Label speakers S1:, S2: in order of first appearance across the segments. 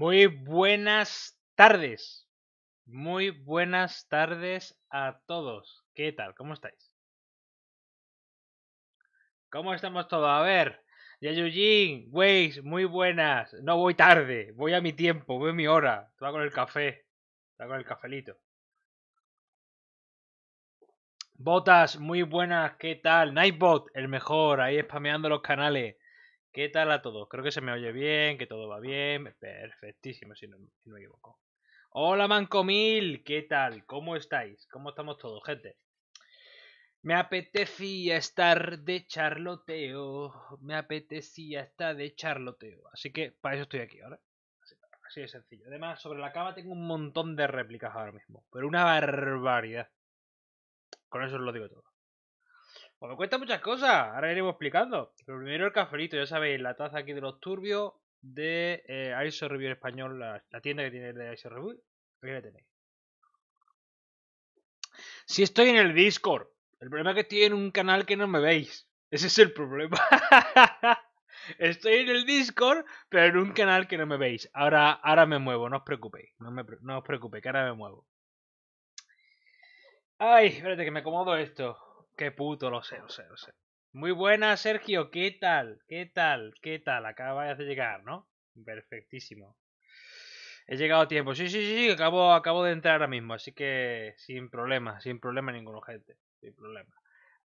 S1: Muy buenas tardes. Muy buenas tardes a todos. ¿Qué tal? ¿Cómo estáis? ¿Cómo estamos todos? A ver. Yayujin, Waze, muy buenas. No voy tarde, voy a mi tiempo, voy a mi hora. Estaba con el café. Estaba con el cafelito. Botas, muy buenas, ¿qué tal? Nightbot, el mejor, ahí spameando los canales. ¿Qué tal a todos? Creo que se me oye bien, que todo va bien. Perfectísimo, si no, me equivoco. Hola, Mancomil. ¿Qué tal? ¿Cómo estáis? ¿Cómo estamos todos, gente? Me apetecía estar de charloteo. Me apetecía estar de charloteo. Así que para eso estoy aquí, ahora, Así, así de sencillo. Además, sobre la cama tengo un montón de réplicas ahora mismo. Pero una barbaridad. Con eso os lo digo todo. Pues me cuesta muchas cosas, ahora iremos explicando. Pero primero el cafelito, ya sabéis, la taza aquí de los turbios de eh, ISO Review en español, la, tienda que tiene de ISO Review. Aquí la tenéis. Si estoy en el Discord, el problema es que estoy en un canal que no me veis. Ese es el problema. Estoy en el Discord, pero en un canal que no me veis. Ahora, ahora me muevo, no os preocupéis. No, no os preocupéis, que ahora me muevo. Ay, espérate que me acomodo esto. Qué puto, lo sé, lo sé, lo sé. Muy buena Sergio. ¿Qué tal? ¿Qué tal? ¿Qué tal? Acabas de llegar, ¿no? Perfectísimo. He llegado a tiempo. Sí, sí, sí, sí. acabo de entrar ahora mismo. Así que sin problema, sin problema ninguno, gente. Sin problema.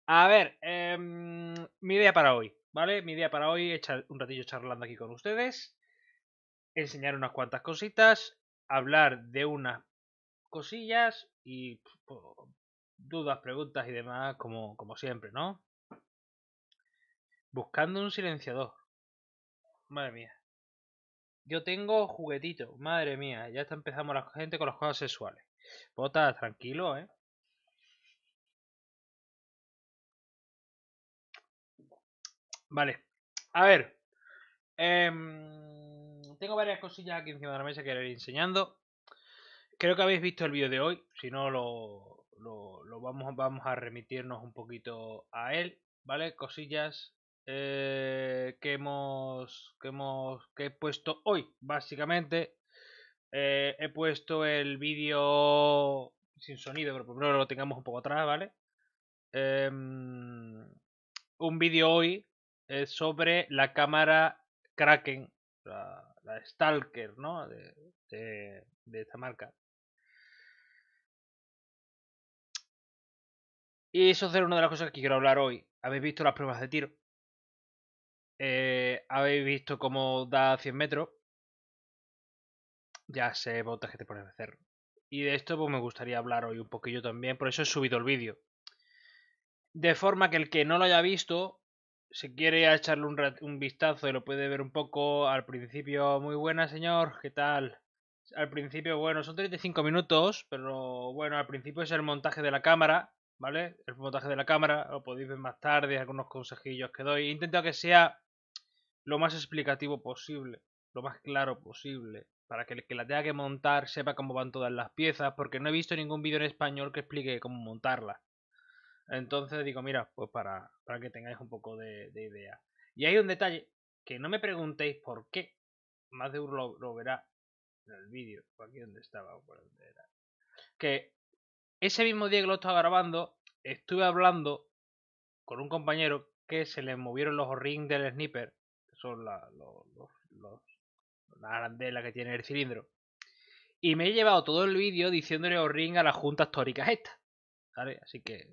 S1: A ver, em, mi idea para hoy, ¿vale? Mi idea para hoy es un ratillo charlando aquí con ustedes. Enseñar unas cuantas cositas. Hablar de unas cosillas y dudas, preguntas y demás, como, como siempre, ¿no? Buscando un silenciador. Madre mía. Yo tengo juguetito. Madre mía. Ya está empezamos la gente con los cosas sexuales.
S2: Bota, tranquilo, ¿eh?
S1: Vale. A ver. Em, tengo varias cosillas aquí encima de la mesa que iré enseñando. Creo que habéis visto el vídeo de hoy. Si no, lo, lo, vamos, vamos a remitirnos un poquito a él, ¿vale? Cosillas eh, que hemos que hemos que he puesto hoy básicamente eh, he puesto el vídeo sin sonido pero primero lo tengamos un poco atrás vale em, un vídeo hoy sobre la cámara Kraken la, Stalker no de, de esta marca
S2: Y eso es una de las cosas que quiero hablar hoy. Habéis visto
S1: las pruebas de tiro. Eh, habéis visto cómo da 100 metros. Ya sé, botas que te pones a hacer. Y de esto pues, me gustaría hablar hoy un poquillo también. Por eso he subido el vídeo. De forma que el que no lo haya visto, se quiere echarle un, un vistazo y lo puede ver un poco. Al principio, muy buena, señor. ¿Qué tal? Al principio, bueno, son 35 minutos, pero bueno, al principio es el montaje de la cámara ¿vale? El montaje de la cámara, lo podéis ver más tarde, algunos consejillos que doy. He que sea lo más explicativo posible, lo más claro posible, para que el que la tenga que montar sepa cómo van todas las piezas, porque no he visto ningún vídeo en español que explique cómo montarla. Entonces digo, mira, pues para, que tengáis un poco de, idea. Y hay un detalle que no me preguntéis por qué, más de uno lo, verá
S2: en el vídeo, aquí donde estaba, o por donde era.
S1: Que ese mismo día que lo estaba grabando, estuve hablando con un compañero que se le movieron los rings del sniper, que son la, los, la que tiene el cilindro. Y me he llevado todo el vídeo diciéndole o ring a las juntas tóricas estas. ¿Vale? Así que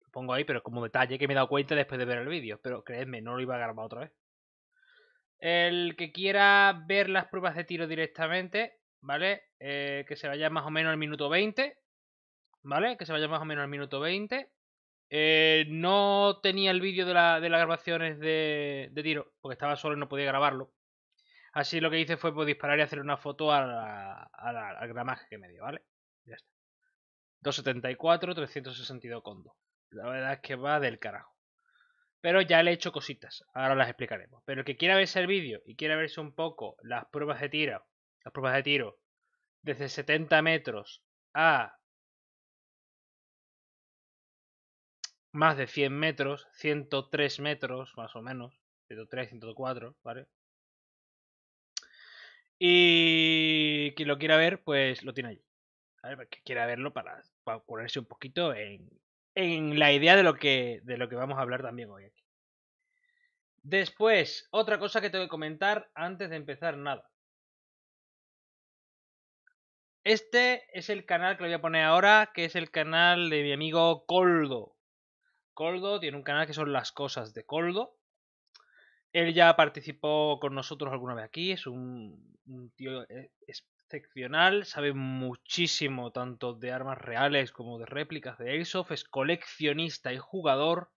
S1: lo pongo ahí, pero como detalle que me he dado cuenta después de ver el vídeo. Pero creedme, no lo iba a grabar otra vez. El que quiera ver las pruebas de tiro directamente, ¿vale? Eh, que se vaya más o menos al minuto 20. ¿vale? Que se vaya más o menos al minuto 20. Eh, no tenía el vídeo de, las grabaciones de, tiro, porque estaba solo y no podía grabarlo. Así lo que hice fue pues, disparar y hacer una foto al gramaje que me dio, ¿vale? Ya está. 274, 362 con La verdad es que va del carajo. Pero ya le he hecho cositas, ahora las explicaremos. Pero el que quiera verse el vídeo y quiera verse un poco las pruebas de tiro, las pruebas de tiro desde 70 metros
S2: a más de 100 metros,
S1: 103 metros más o menos, 103, 104, ¿vale? Y quien lo quiera ver, pues lo tiene allí. ver Que quiera verlo para, ponerse un poquito en, en la idea de lo, que, de lo que vamos a hablar también hoy aquí. Después, otra cosa que tengo que comentar antes de empezar nada. Este es el canal que lo voy a poner ahora, que es el canal de mi amigo Coldo. Coldo, tiene un canal que son Las Cosas de Coldo. Él ya participó con nosotros alguna vez aquí, es un, tío eh, excepcional, sabe muchísimo tanto de armas reales como de réplicas de Airsoft, es coleccionista y jugador.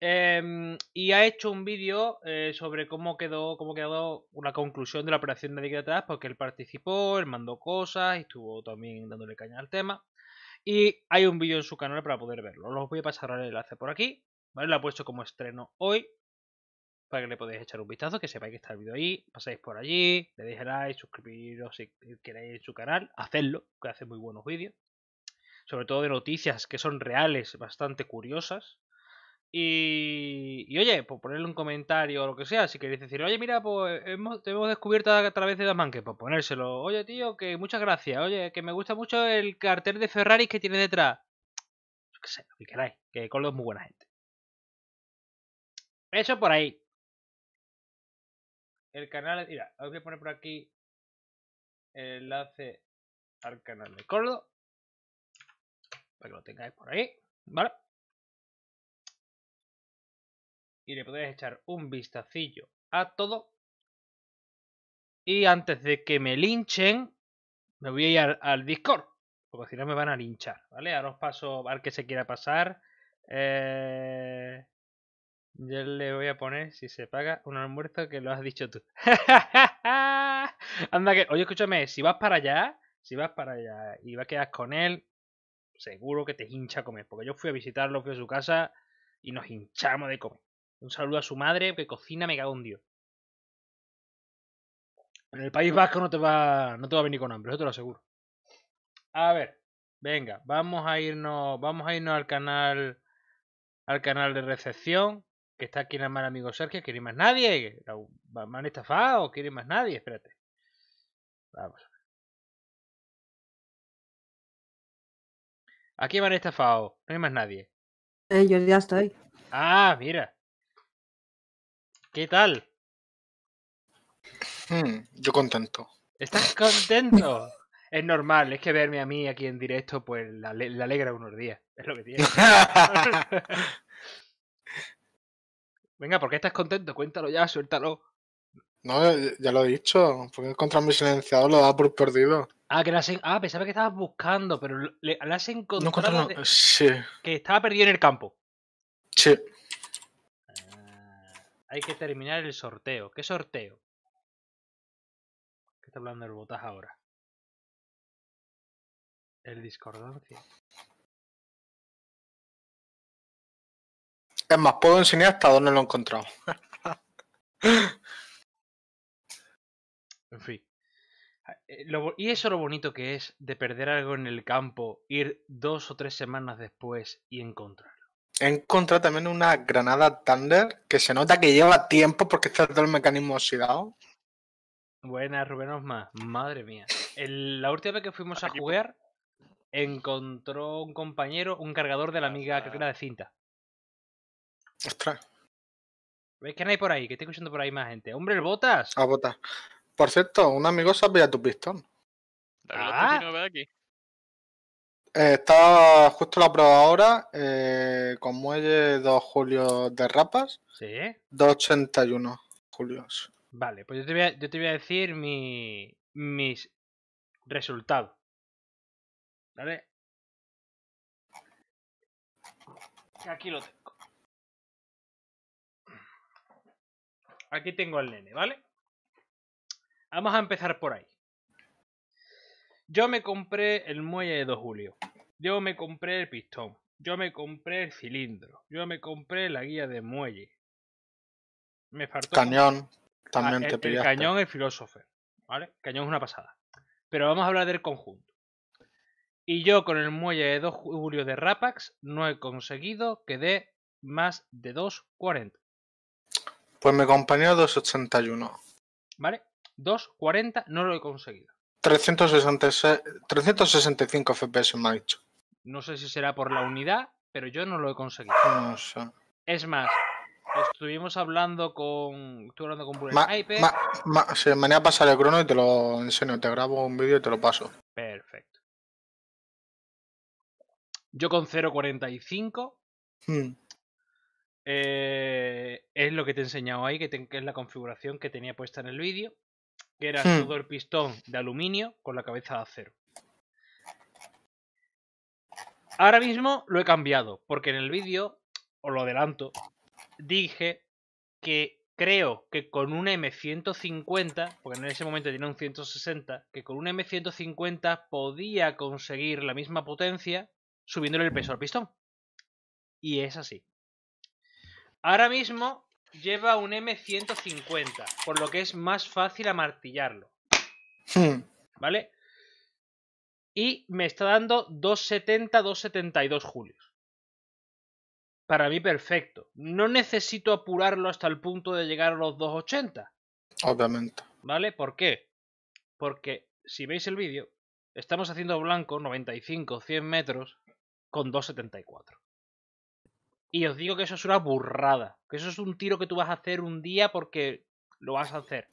S1: Em, y ha hecho un vídeo eh, sobre cómo quedó, cómo quedó una conclusión de la operación de atrás, porque él participó, él mandó cosas y estuvo también dándole caña al tema. Y hay un vídeo en su canal para poder verlo. Os voy a pasar el enlace por aquí. Lo ha puesto como estreno hoy. Para que le podáis echar un vistazo, que sepáis que está el vídeo ahí. Pasáis por allí, le deis like, suscribiros si queréis en su canal. Hacedlo, que hace muy buenos vídeos. Sobre todo de noticias que son reales, bastante curiosas. Y, oye, pues ponerle un comentario o lo que sea. Si queréis decir, oye, mira, pues hemos, te hemos descubierto a través de Damanque, pues ponérselo. Oye, tío, que muchas gracias. Oye, que me gusta mucho el cartel de Ferrari que tiene detrás. que sé, lo que queráis. Que Coldo es muy buena gente.
S2: Eso por ahí. El canal, mira, os voy a poner por aquí el enlace al canal de Coldo. Para que lo tengáis por ahí. ¿Vale? y le podéis echar un vistacillo a todo.
S1: Y antes de que me linchen, me voy a ir al, Discord, porque si no me van a linchar, ¿vale? Ahora os paso al que se quiera pasar. Eh, yo le voy a poner, si se paga, un almuerzo que lo has dicho tú. Anda que... Oye, escúchame, si vas para allá, si vas para allá y vas a quedar con él, seguro que te hincha a comer. Porque yo fui a visitar lo que es su casa y nos hinchamos de comer. Un saludo a su madre que cocina, me cago en Dios. En el País Vasco no te va, no te va a venir con hambre, eso te lo aseguro. A ver, venga, vamos a irnos, vamos a irnos al canal, al canal de recepción que está aquí el mal amigo Sergio. ¿Quiere más nadie? ¿Me han estafado? ¿O ¿Quiere más nadie? Espérate. Vamos.
S2: Aquí van esta estafado. No hay más nadie.
S3: Eh, yo ya estoy.
S1: Ah, mira. ¿Qué tal?
S4: Hmm, yo contento.
S1: ¿Estás contento? es normal, es que verme a mí aquí en directo, pues la, alegra unos días. Es lo que tiene. Venga, ¿por qué estás contento? Cuéntalo ya, suéltalo.
S4: No, ya lo he dicho. Porque encontrar mi silenciado? lo da por perdido.
S1: Ah, que ah, pensaba que estabas buscando, pero la has encontrado. Sí. Que estaba perdido en el campo. Sí hay que terminar el sorteo. ¿Qué sorteo?
S2: ¿Qué está hablando el botas ahora? El discordancia. Es más,
S4: puedo enseñar hasta dónde lo he encontrado.
S1: en fin. Ah, eh, y eso lo bonito que es de perder algo en el campo, ir dos o tres semanas después y encontrar.
S4: He encontrado también una granada Thunder que se nota que lleva tiempo porque está todo el mecanismo oxidado.
S1: Buena, Rubén Osma. Madre mía. la última vez que fuimos a jugar, encontró un compañero un cargador de la amiga, que era de cinta. Ostras. ¿Veis que hay por ahí? Que estoy escuchando por ahí más gente. ¡Hombre, el botas!
S4: Ah, botas. Por cierto, un amigo sabía tu pistón.
S1: La ah, aquí.
S4: Eh, está justo la prueba ahora eh, con muelle 2 julios de rapas. Sí. 281 julios.
S1: Vale, pues yo te voy a, decir mi, mis resultados.
S2: ¿Vale? Aquí lo tengo.
S1: Aquí tengo al nene, ¿vale? Vamos a empezar por ahí. Yo me compré el muelle de 2 Julio. Yo me compré el pistón. Yo me compré el cilindro. Yo me compré la guía de muelle. Me faltó. Cañón. También ah, te cañón, el filósofo. ¿Vale? cañón es una pasada. Pero vamos a hablar del conjunto. Y yo con el muelle de 2 Julio de Rapax no he conseguido que dé más de
S4: 2.40. Pues me compañero 2.81.
S1: ¿Vale? 2.40 no lo he conseguido.
S4: 365 FPS me ha
S1: No sé si será por la unidad, pero yo no lo he conseguido. Es más, estuvimos hablando con. Estuve hablando con ma, ma, me
S4: sí, a el crono y te lo enseño. Te grabo un vídeo y te lo paso.
S1: Perfecto. Yo con 0.45. Hmm. Eh, es lo que te he enseñado ahí, que es la configuración que tenía puesta en el vídeo que era hmm. todo el pistón de aluminio con la cabeza de acero. Ahora mismo lo he cambiado, porque en el vídeo, os lo adelanto, dije que creo que con un M150, porque en ese momento tenía un 160, que con un M150 podía conseguir la misma potencia subiéndole el peso al pistón. Y es así. Ahora mismo lleva un M150, por lo que es más fácil amartillarlo. Hmm. ¿Vale? Y me está dando 270, 272 julios. Para mí perfecto. No necesito apurarlo hasta el punto de llegar a los 280. Obviamente. ¿Vale? ¿Por qué? Porque si veis el vídeo, estamos haciendo blanco 95, 100 metros con 274. Y os digo que eso es una burrada. Que eso es un tiro que tú vas a hacer un día porque lo vas a hacer.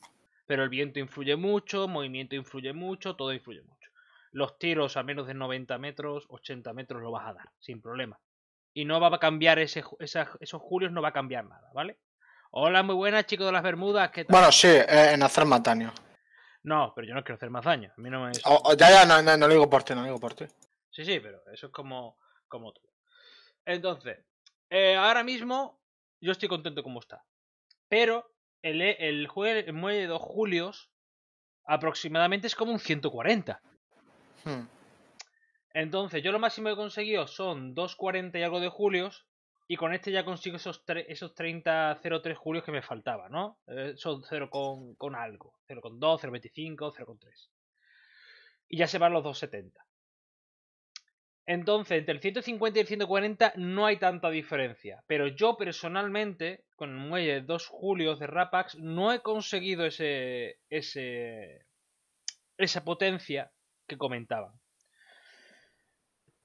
S1: Pero el viento influye mucho, el movimiento influye mucho, todo influye mucho. Los tiros a menos de 90 metros, 80 metros lo vas a dar, sin problema. Y no va a cambiar ese, esos julios, no va a cambiar nada, ¿vale? Hola, muy buenas, chicos de las Bermudas. ¿qué Bueno, sí,
S4: eh, en hacer más daño.
S1: No, pero yo no quiero hacer más daño. A no ya, ya, no, no, lo digo
S4: por ti, no lo digo por ti.
S1: Sí, sí, pero eso es como, como tú. Entonces, eh, ahora mismo yo estoy contento como está. Pero el, eh, el, el muelle de 2 julios aproximadamente es como un 140. Hmm. Entonces, yo lo máximo que he conseguido son 2.40 y algo de julios. Y con este ya consigo esos, esos 30, julios que me faltaba, ¿no? Eh, son 0 con, con algo. 0,2, 0,25, 0,3. Y ya se van los 2,70. Entonces, entre el 150 y el 140 no hay tanta diferencia. Pero yo personalmente, con el muelle de 2 julios de Rapax, no he conseguido ese, ese, esa potencia que comentaban.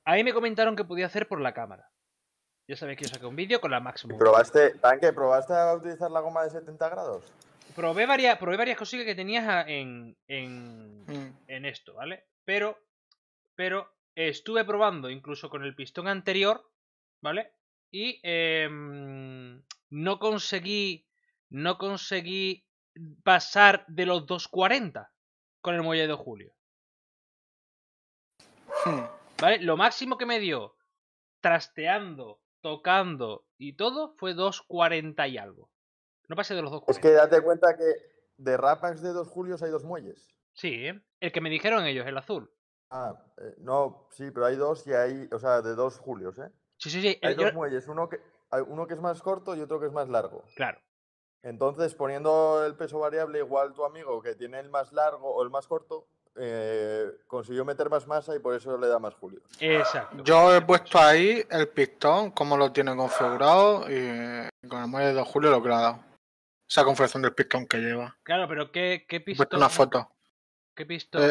S1: Ahí me comentaron que podía hacer por la cámara. Ya sabéis que yo saqué un vídeo con la máxima. ¿Probaste,
S5: probaste a utilizar la goma de 70 grados?
S1: Probé varias, probé varias cosillas que tenías en, mm. en esto, ¿vale? Pero, pero Estuve probando incluso con el pistón anterior, ¿vale? Y em, no conseguí. No conseguí pasar de los 240 con el muelle de julio. Hmm. ¿Vale? Lo máximo que me dio trasteando, tocando y todo fue 240 y algo. No pasé de los
S5: 240. Es que date cuenta que de Rapax de 2 julios hay dos muelles. Sí, el que me dijeron ellos, el azul. Ah, eh, no, sí, pero hay dos y hay, o sea, de dos julios, ¿eh? Sí, sí, sí. Hay dos muelles, uno que, uno que es más corto y otro que es más largo. Claro. Entonces, poniendo el peso variable, igual tu amigo que tiene el más largo o el más corto, eh, consiguió meter más masa y por eso le da más julio. Exacto.
S4: Yo he puesto ahí el pistón, como lo tiene configurado y con el muelle de dos julio lo que le ha dado. Esa configuración del pistón que lleva.
S1: Claro, pero ¿qué, qué pistón? He puesto una foto.
S4: ¿Qué eh, pistón?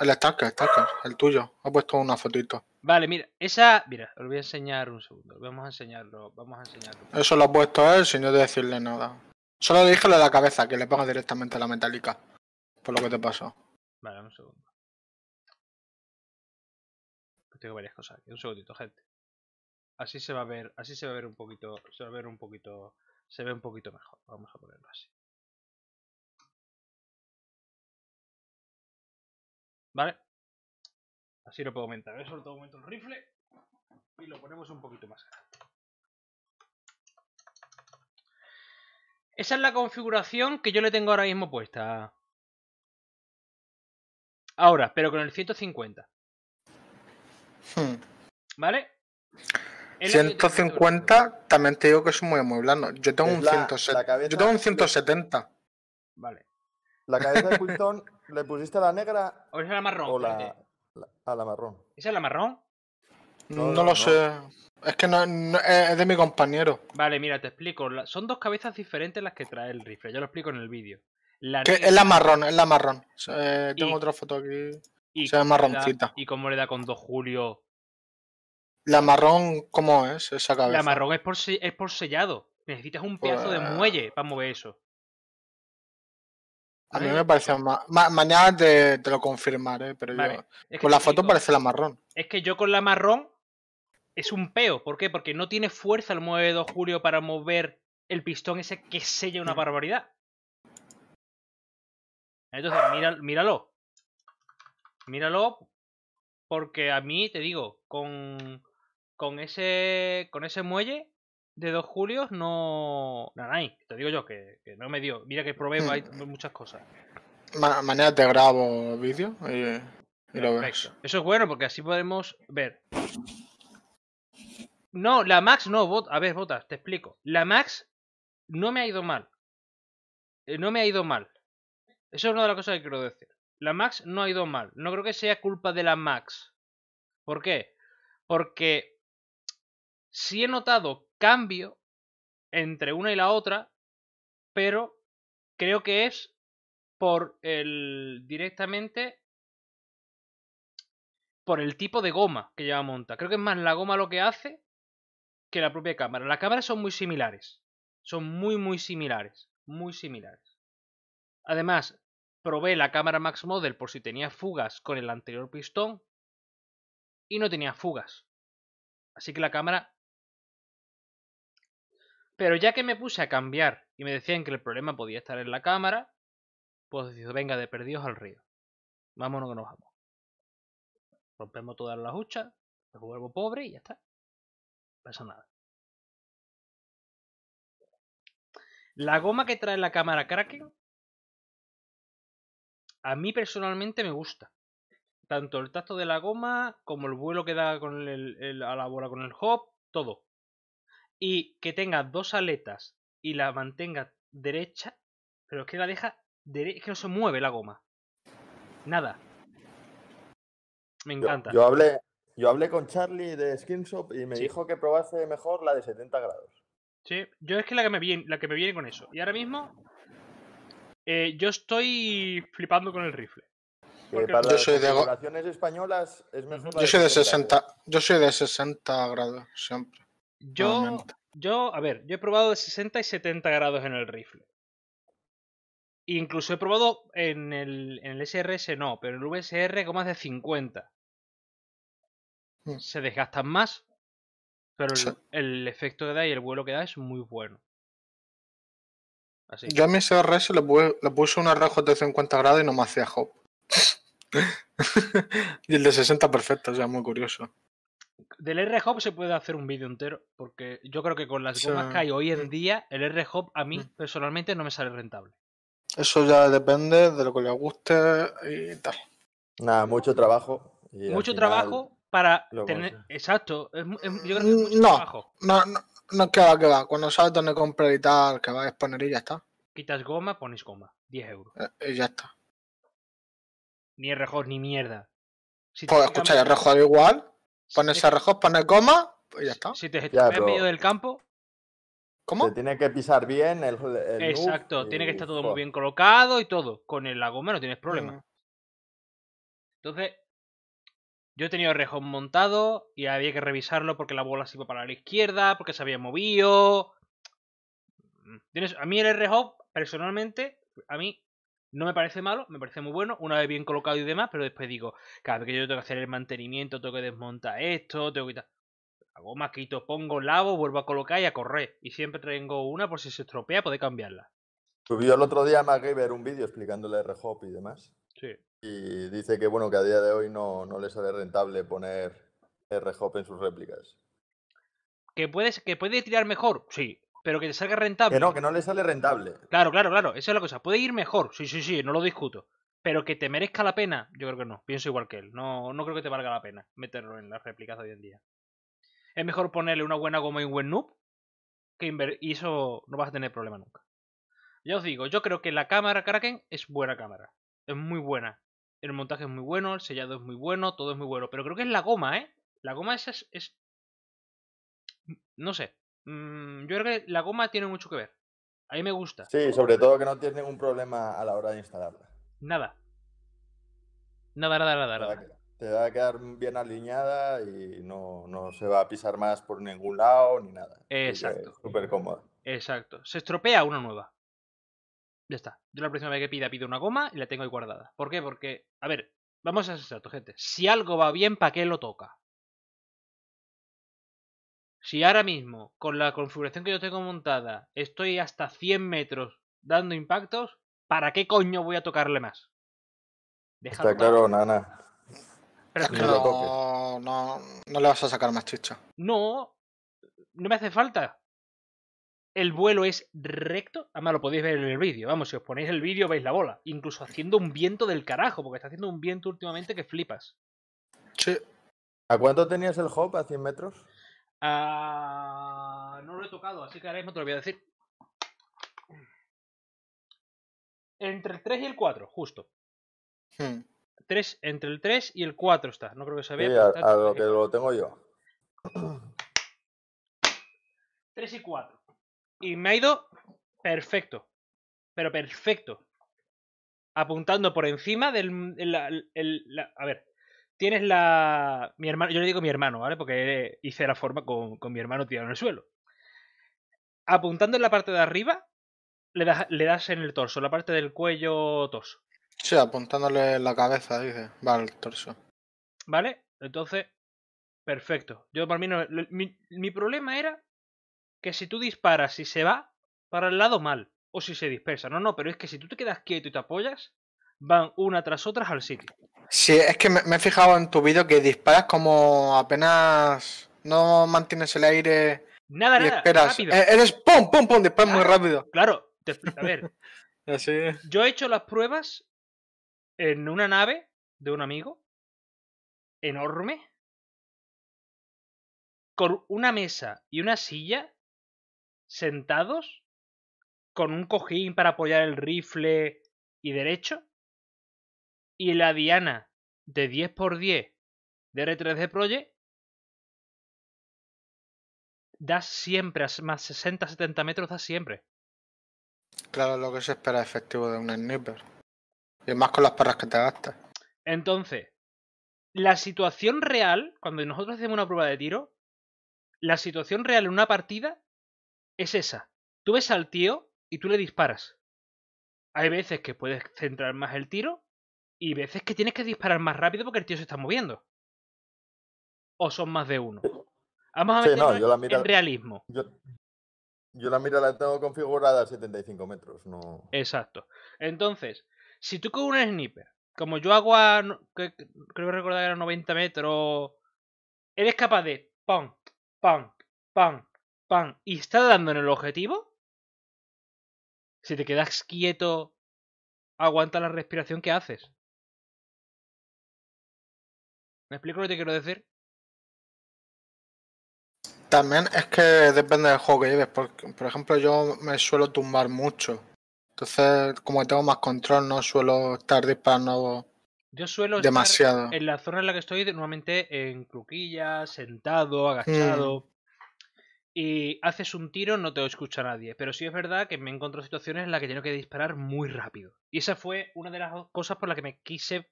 S4: El Starker, el el tuyo. Ha puesto una fotito.
S1: Vale, mira, esa. Mira, os voy a enseñar un segundo. Vamos a enseñarlo. Vamos a enseñarlo. Eso
S4: lo ha puesto él sin yo decirle nada. Solo le la cabeza, que le ponga directamente la metálica. Por lo que te pasó.
S1: Vale, un segundo.
S2: Pues tengo varias cosas aquí. Un segundito, gente. Así se va a ver, así se va a ver un poquito. Se va a ver un poquito. Se ve un poquito mejor. Vamos a ponerlo así. ¿Vale? Así lo puedo aumentar. eso
S1: lo el rifle y lo ponemos un poquito más Esa es la configuración que yo le tengo ahora mismo puesta. Ahora, pero con el 150. Hmm. ¿Vale? 150
S4: también te digo que es muy muy blando. Yo tengo un 170. yo tengo un 170.
S5: Vale. ¿La cabeza de Quintón le pusiste la negra?
S1: ¿O es la marrón?
S5: la, a ah, la marrón. ¿Esa es la
S1: marrón?
S4: No, lo sé. Es que eh, es de mi compañero. Vale, mira, te
S1: explico. Son dos cabezas diferentes las que trae el rifle. Yo lo explico en el vídeo. Es la marrón, es la marrón. Eh, tengo
S4: otra foto aquí.
S1: Y o marroncita. ¿Y cómo le da con dos Julio? ¿La marrón cómo es esa
S4: cabeza? La marrón es por,
S1: sellado. Necesitas un pedazo de pues muelle para mover eso.
S4: A mí me parece más. mañana te, lo confirmaré, ¿eh? pero yo. con la foto parece la marrón.
S1: Es que yo con la marrón es un peo. ¿Por qué? Porque no tiene fuerza el 9 de 2 Julio para mover el pistón ese que sella una barbaridad. Entonces, mira, míralo. Míralo. Porque a mí, te digo, con, con, ese, con ese muelle de dos julios no. Nada, te digo yo que, no me dio. Mira que probé hmm. hay muchas cosas.
S4: manera mañana te grabo vídeo y, lo ves.
S1: Eso es bueno porque así podemos ver. No, la Max no, a ver, botas, te explico. La Max no me ha ido mal. Eh, no me ha ido mal. Eso es una de las cosas que quiero decir. La Max no ha ido mal. No creo que sea culpa de la Max. ¿Por qué? Porque si he notado cambio
S2: entre una y la otra, pero creo que es por
S1: el directamente por el tipo de goma que lleva monta. Creo que es más la goma lo que hace que la propia cámara. Las cámaras son muy similares. Son muy, muy similares. Muy similares. Además, probé la cámara Max Model por si tenía fugas con el anterior pistón. Y no tenía fugas. Así que la cámara pero ya que me puse a cambiar y me decían que el problema podía estar en la cámara, pues decido, venga, de perdidos al río. Vámonos que nos vamos. Rompemos todas las huchas,
S2: me vuelvo pobre y ya está. No pasa nada.
S1: La goma que trae la cámara Kraken, a mí personalmente me gusta. Tanto el tacto de la goma como el vuelo que da con a la bola con el hop, todo y que tenga dos aletas y la mantenga derecha, pero es que la deja que no se mueve la
S5: goma. Nada. Me encanta. Yo, hablé, yo hablé con Charlie de Skinshop y me dijo que probase mejor la de 70 grados. Sí,
S1: yo es que la que me viene, la que me viene con eso. Y ahora mismo eh, yo estoy
S5: flipando con el rifle. yo soy de españolas Yo soy de 60,
S4: yo soy de 60 grados siempre. Oh, yo,
S5: yo, a ver, yo he probado
S1: de 60 y 70 grados en el rifle. Incluso he probado en el, en SRS no, pero en el VSR con más de 50. Hmm. Se desgastan más, pero el, efecto que da y el vuelo que da es muy bueno.
S4: Así Yo a mi SRS le, puse, una puse de 50 grados y no me hacía hop. y el de 60 perfecto, o sea, muy curioso.
S1: Del R-Hop se puede hacer un vídeo entero, porque yo creo que con las gomas que hay hoy en mm. día, el R-Hop a mí mm. personalmente no me sale rentable.
S4: Eso ya depende de lo que le guste y tal. Nada, mucho trabajo. mucho trabajo para tener.
S1: Exacto, yo creo que mm, mucho no, trabajo.
S4: No, no, no, que va, que va. Cuando sabes dónde comprar y tal, que va a poner y ya está.
S1: Quitas goma, pones goma. 10 euros. Eh, y ya está. Ni R-Hop ni mierda.
S4: pues escucha, el R-Hop igual
S5: Pones arrojos, pones goma, y
S1: pues ya está. Si te estás en medio del campo.
S5: ¿Cómo? Se tiene que pisar bien el. Exacto, tiene que estar todo muy
S1: bien colocado y todo. Con el, la no tienes problema. Mm. Entonces, yo he tenido rejón montado y había que revisarlo porque la bola se iba para la izquierda, porque se había movido. Mm. A mí el rejón, personalmente, a mí no me parece malo, me parece muy bueno, una vez bien colocado y demás, pero después digo, cada vez que yo tengo que hacer el mantenimiento, tengo que desmontar esto, tengo que quitar. Hago maquito, pongo, lavo, vuelvo a colocar y a correr. Y siempre tengo una por si se estropea, poder cambiarla.
S5: Subió el otro día a MacGyver un vídeo explicándole R-Hop y demás. Sí. Y dice que bueno, que a día de hoy no, no le sale rentable poner R-Hop en sus réplicas.
S1: ¿Que, puedes, ¿Que puede tirar mejor? Sí pero que te salga rentable. Que no,
S5: que no le sale rentable.
S1: Claro, claro, claro. Esa es la cosa. Puede ir mejor. Sí, sí, sí, no lo discuto. Pero que te merezca la pena, yo creo que no. Pienso igual que él. No, no creo que te valga la pena meterlo en las réplicas de hoy en día. Es mejor ponerle una buena goma y un buen noob. Que y eso no vas a tener problema nunca. Ya os digo, yo creo que la cámara Kraken es buena cámara. Es muy buena. El montaje es muy bueno, el sellado es muy bueno, todo es muy bueno. Pero creo que es la goma, ¿eh? La goma esa es... No sé. Mm, yo creo que la goma
S5: tiene mucho que ver. A mí me gusta. Sí, sobre todo que no tiene ningún problema a la hora de instalarla. Nada. Nada, nada, nada, Te va a quedar bien alineada y no, se va a pisar más por ningún lado ni nada. Exacto. Súper cómoda.
S1: Exacto. Se estropea una nueva. Ya está. Yo la próxima vez que pida, pido una goma y la tengo ahí guardada. ¿Por qué? Porque, a ver, vamos a ser esto gente. Si algo va bien, ¿para qué lo toca? Si ahora mismo, con la configuración que yo tengo montada, estoy hasta 100 metros dando impactos, ¿para qué coño voy a tocarle más?
S4: Está claro,
S5: nana.
S1: Pero es
S2: que
S4: no, no, le vas a sacar más chicha. No,
S1: no me hace falta. El vuelo es recto. Además, lo podéis ver en el vídeo. Vamos, si os ponéis el vídeo, veis la bola. Incluso haciendo un viento del carajo, porque está haciendo un viento últimamente que flipas.
S5: Sí. ¿A cuánto tenías el hop? ¿A 100 metros?
S1: Ah, no lo he tocado, así que ahora mismo te lo voy a decir. Entre el 3 y el 4, justo. 3, hmm. entre el 3 y el 4 está. No creo que se vea. Sí, a, lo que
S5: lo tengo yo.
S1: 3 y 4. Y me ha ido perfecto. Pero perfecto. Apuntando por encima del... a ver, Tienes la. Mi hermano, yo le digo mi hermano, ¿vale? Porque eh, hice la forma con, mi hermano tirado en el suelo. Apuntando en la parte de arriba, le das, en el torso, la parte del cuello torso.
S4: Sí, apuntándole la cabeza, dice. va el torso.
S1: ¿Vale? Entonces, perfecto. Yo para mí Mi, mi, problema era que si tú disparas y se va para el lado mal, o si se dispersa. No, no, pero es que si tú te quedas quieto y te apoyas, van una tras otras al sitio.
S4: Sí, es que me, he fijado en tu vídeo que disparas como apenas no mantienes el aire. Nada, y nada. Esperas. Rápido. Eh, eres pum, pum, pum, disparas muy rápido.
S1: Claro, a ver. Yo he hecho las pruebas en una nave de un amigo enorme
S2: con una mesa y una silla sentados
S1: con un cojín para apoyar el rifle y derecho y la diana de 10x10 de R3D Project da siempre, más 60-70 metros
S4: das siempre. Claro, lo que se espera efectivo de un sniper. Y más con las perras que te gastas.
S1: Entonces, la situación real, cuando nosotros hacemos una prueba de tiro, la situación real en una partida es esa. Tú ves al tío y tú le disparas. Hay veces que puedes centrar más el tiro, y veces que tienes que disparar más rápido porque el tío se está moviendo. O son más de uno. Vamos a ver no, realismo.
S5: Yo, la mira la tengo configurada a 75 metros. No... Exacto. Entonces, si tú con un
S1: sniper, como yo hago a. creo que recordar que era 90 metros. Eres capaz de. ¡Pam! ¡Pam! ¡Pam! ¡Pam! Y está dando en el objetivo.
S2: Si te quedas quieto, aguanta la respiración que haces. ¿Me explico lo que quiero decir?
S4: También es que depende del juego que lleves. por ejemplo, yo me suelo tumbar mucho. Entonces, como tengo más control, no suelo estar disparando
S1: yo suelo demasiado. en la zona en la que estoy, normalmente en cruquilla, sentado, agachado. Mm. Y haces un tiro, no te escucha nadie. Pero sí es verdad que me encuentro situaciones en las que tengo que disparar muy rápido. Y esa fue una de las cosas por las que me quise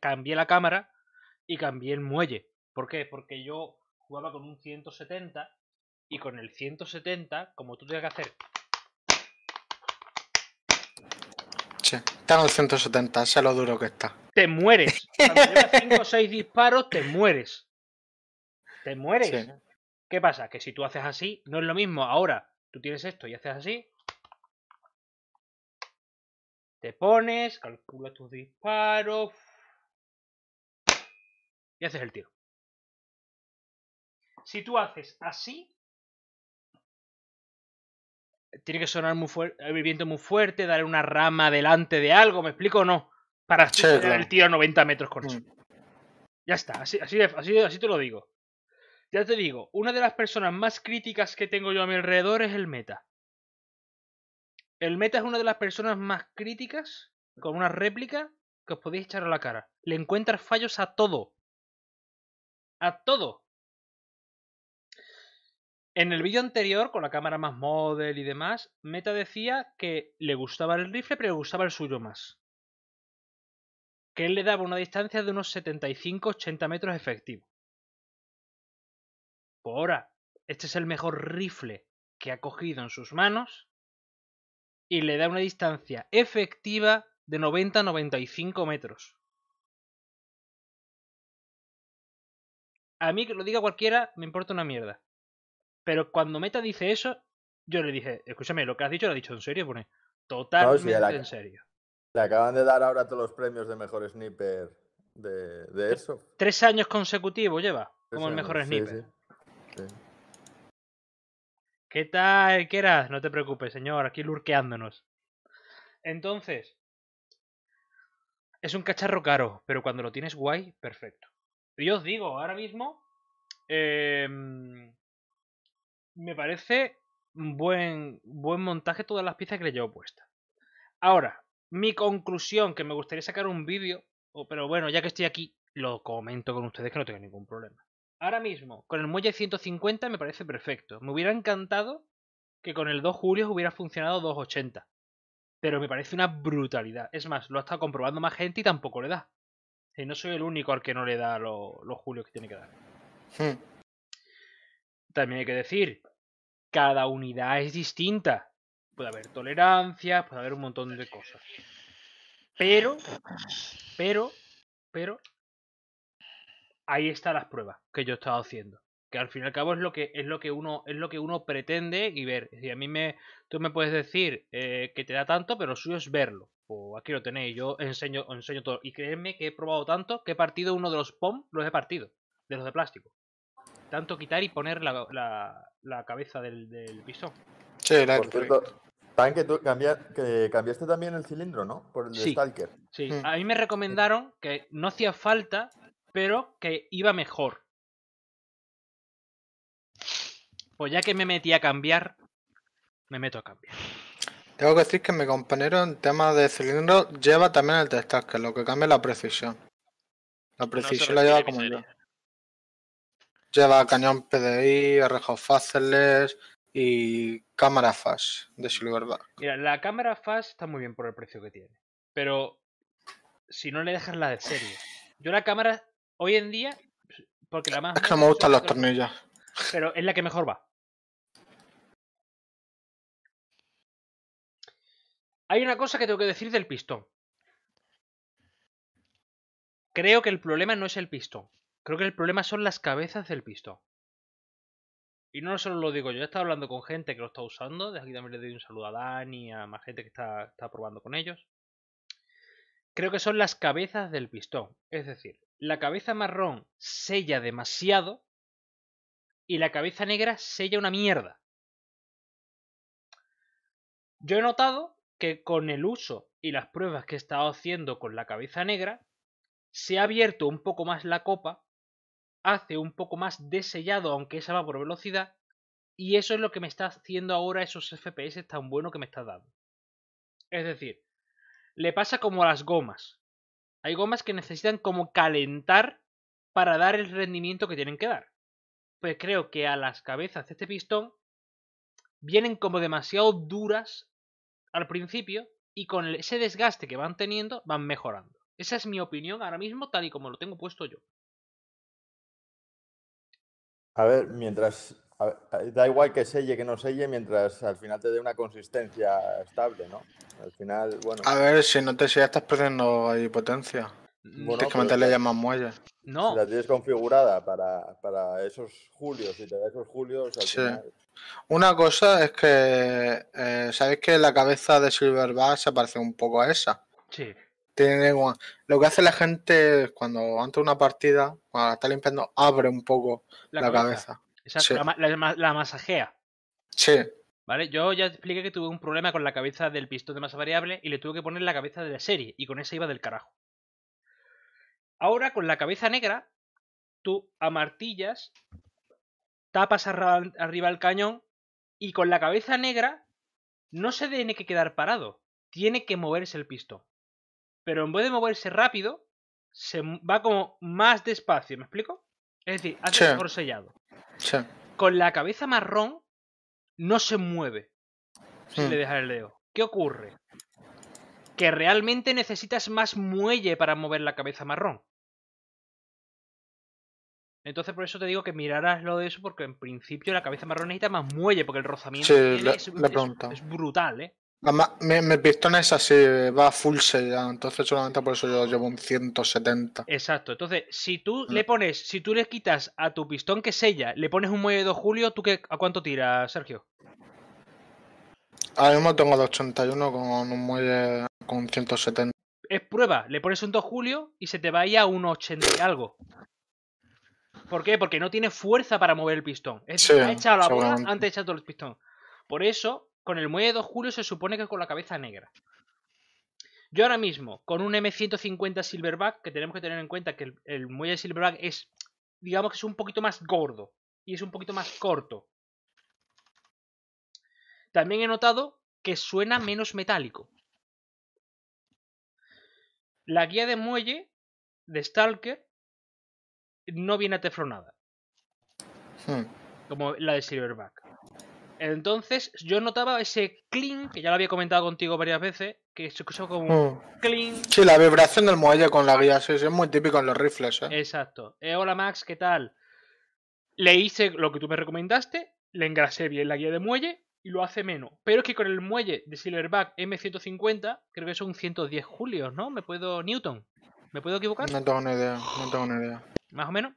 S1: cambié la cámara y también el muelle. ¿Por qué? Porque yo jugaba con un 170 y con el 170, como tú tienes que hacer.
S4: Sí, está en el 170, sé lo duro que está.
S1: Te mueres. Cuando llevas 5 o 6 disparos, te mueres. Te mueres. ¿Qué pasa? Que si tú haces así, no es lo mismo. Ahora, tú tienes esto y haces así. Te pones, calculas tus
S2: disparos, y haces el tiro. Si tú haces así,
S1: tiene que sonar muy fuerte, el viento muy fuerte, Darle una rama delante de algo, ¿me explico o no? Para hacer el tiro a 90 metros con eso. Mm. Ya está, así, así, así, así te lo digo. Ya te digo, una de las personas más críticas que tengo yo a mi alrededor es el meta. El meta es una de las personas más críticas, con una réplica que os podéis echar a la cara. Le encuentras fallos a todo a todo. En el vídeo anterior, con la cámara más model y demás, Meta decía que le gustaba el rifle, pero le gustaba el suyo más. Que él le daba una distancia de unos 75-80 metros efectivo. Por pues ahora, este es el mejor rifle que ha cogido en sus manos y le da una distancia efectiva de 90-95
S2: metros. A mí que
S1: lo diga cualquiera, me importa una mierda. Pero cuando Meta dice eso, yo le dije, escúchame, lo que has dicho lo has dicho en serio, pone. Totalmente en serio.
S5: Le acaban de dar ahora todos los premios de mejor sniper de, de eso.
S1: Tres años consecutivos lleva como el mejor sniper. ¿Qué tal, ¿Qué eras? No te preocupes, señor, aquí lurqueándonos. Entonces, es un cacharro caro, pero cuando lo tienes guay, perfecto. Y yo os digo, ahora mismo em, me parece buen, buen montaje todas las piezas que le llevo puestas. Ahora, mi conclusión, que me gustaría sacar un vídeo, pero bueno, ya que estoy aquí, lo comento con ustedes que no tengo ningún problema. Ahora mismo, con el muelle 150 me parece perfecto. Me hubiera encantado que con el 2 Julio hubiera funcionado 280. Pero me parece una brutalidad. Es más, lo ha estado comprobando más gente y tampoco le da. Y no soy el único al que no le da los lo julios que tiene que dar. Hmm. También hay que decir, cada unidad es distinta. Puede haber tolerancia, puede haber un montón de cosas. Pero, pero, pero, ahí están las pruebas que yo he estado haciendo que al fin y al cabo es lo que es lo que uno es lo que uno pretende y ver si a mí me tú me puedes decir eh, que te da tanto pero suyo es verlo o aquí lo tenéis yo enseño enseño todo y créeme que he probado tanto que he partido uno de los pom los he partido de los de plástico tanto quitar y poner la, la, cabeza del, del pistón
S5: sí que tú que cambiaste también el cilindro, ¿no? Por el Stalker.
S1: Sí, mm. a mí me recomendaron que no hacía falta, pero que iba mejor. Pues ya que me metí a cambiar, me meto
S4: a cambiar. Tengo que decir que mi compañero en tema de cilindro lleva también el destaque, lo que cambia la precisión. La precisión la lleva como yo. Lleva cañón PDI, arrejos fáciles y cámara fast de Silverback.
S1: Mira, la cámara fast está muy bien por el precio que tiene, pero si no le dejas la de serie. Yo la cámara hoy en día, pues, porque la más... Es que no me
S4: gustan los tornillos.
S1: Pero es la que mejor va. Hay una cosa que tengo que decir del pistón. Creo que el problema no es el pistón. Creo que el problema son las cabezas del pistón. Y no solo lo digo yo, he estado hablando con gente que lo está usando. De aquí también le doy un saludo a Dani, a más gente que está probando con ellos. Creo que son las cabezas del pistón. Es decir, la cabeza marrón sella demasiado y la cabeza negra sella una mierda. Yo he notado que con el uso y las pruebas que he estado haciendo con la cabeza negra, se ha abierto un poco más la copa, hace un poco más de sellado, aunque esa va por velocidad, y eso es lo que me está haciendo ahora esos FPS tan buenos que me está dando. Es decir, le pasa como a las gomas. Hay gomas que necesitan como calentar para dar el rendimiento que tienen que dar. Pues creo que a las cabezas de este pistón vienen como demasiado duras al principio y con ese desgaste que van teniendo van mejorando. Esa es mi opinión ahora mismo tal y como lo tengo puesto yo.
S5: A ver, mientras... Eh, da igual que selle, que no selle, mientras al final te dé una consistencia estable, ¿no? Al final, bueno... A ver,
S4: si no te sellas estás perdiendo potencia.
S5: Mm, que le más muelle. No. la tienes configurada para, esos julios Si te da esos julios.
S4: Una cosa es que. Eh, ¿Sabéis que la cabeza de Silverback se parece un poco a esa? Sí. Tiene igual. Lo que hace la gente cuando antes de una partida, cuando la está limpiando, abre un poco la, cabeza.
S1: la, masajea. Sí. Vale, yo ya expliqué que tuve un problema con la cabeza del pistón de masa variable y le tuve que poner la cabeza de la serie y con esa iba del carajo. Ahora con la cabeza negra, tú amartillas, tapas arriba el cañón y con la cabeza negra no se tiene que quedar parado, tiene que moverse el pistón. Pero en vez de moverse rápido, se va como más despacio, ¿me explico? Es decir, hace mejor sellado. Con la cabeza marrón no se mueve si le hmm. dejas el dedo. ¿Qué ocurre? que realmente necesitas más muelle para mover la cabeza marrón. Entonces por eso te digo que mirarás lo de eso, porque en principio la cabeza marrón necesita más muelle, porque el rozamiento es, brutal, ¿eh?
S4: Además, mi, pistón es así, va full sellado. entonces solamente por eso yo llevo un 170.
S1: Exacto, entonces si tú mm. le pones, si tú le quitas a tu pistón que sella, le pones un muelle de 2 julio, ¿tú a cuánto tiras, Sergio?
S4: Ahora mismo tengo 281 81 con un muelle con 170.
S1: Es prueba, le pones un 2 julio y se te va ir a un 80 y algo. ¿Por qué? Porque no tiene fuerza para mover el pistón. ha echado la bola antes de echar todo el pistón. Por eso, con el muelle de 2 julio se supone que con la cabeza negra. Yo ahora mismo, con un M150 Silverback, que tenemos que tener en cuenta que el, el muelle Silverback es, digamos que es un poquito más gordo y es un poquito más corto. También he notado que suena menos metálico la guía de muelle de Stalker no viene a teflonada, hmm. Como la de Silverback. Entonces yo notaba ese clink, que ya lo había comentado contigo varias veces, que se escuchaba como un hmm. Sí, la vibración
S4: del muelle con la guía, sí, es muy típico en los rifles. ¿eh?
S1: Exacto. Eh, hola Max, ¿qué tal? Le hice lo que tú me recomendaste, le engrasé bien la guía de muelle y lo hace menos. Pero es que con el muelle de Silverback M150, creo que son 110 julios, ¿no? Me puedo. Newton. ¿Me puedo equivocar? No
S4: tengo ni idea, no tengo ni idea.
S1: ¿Más o menos?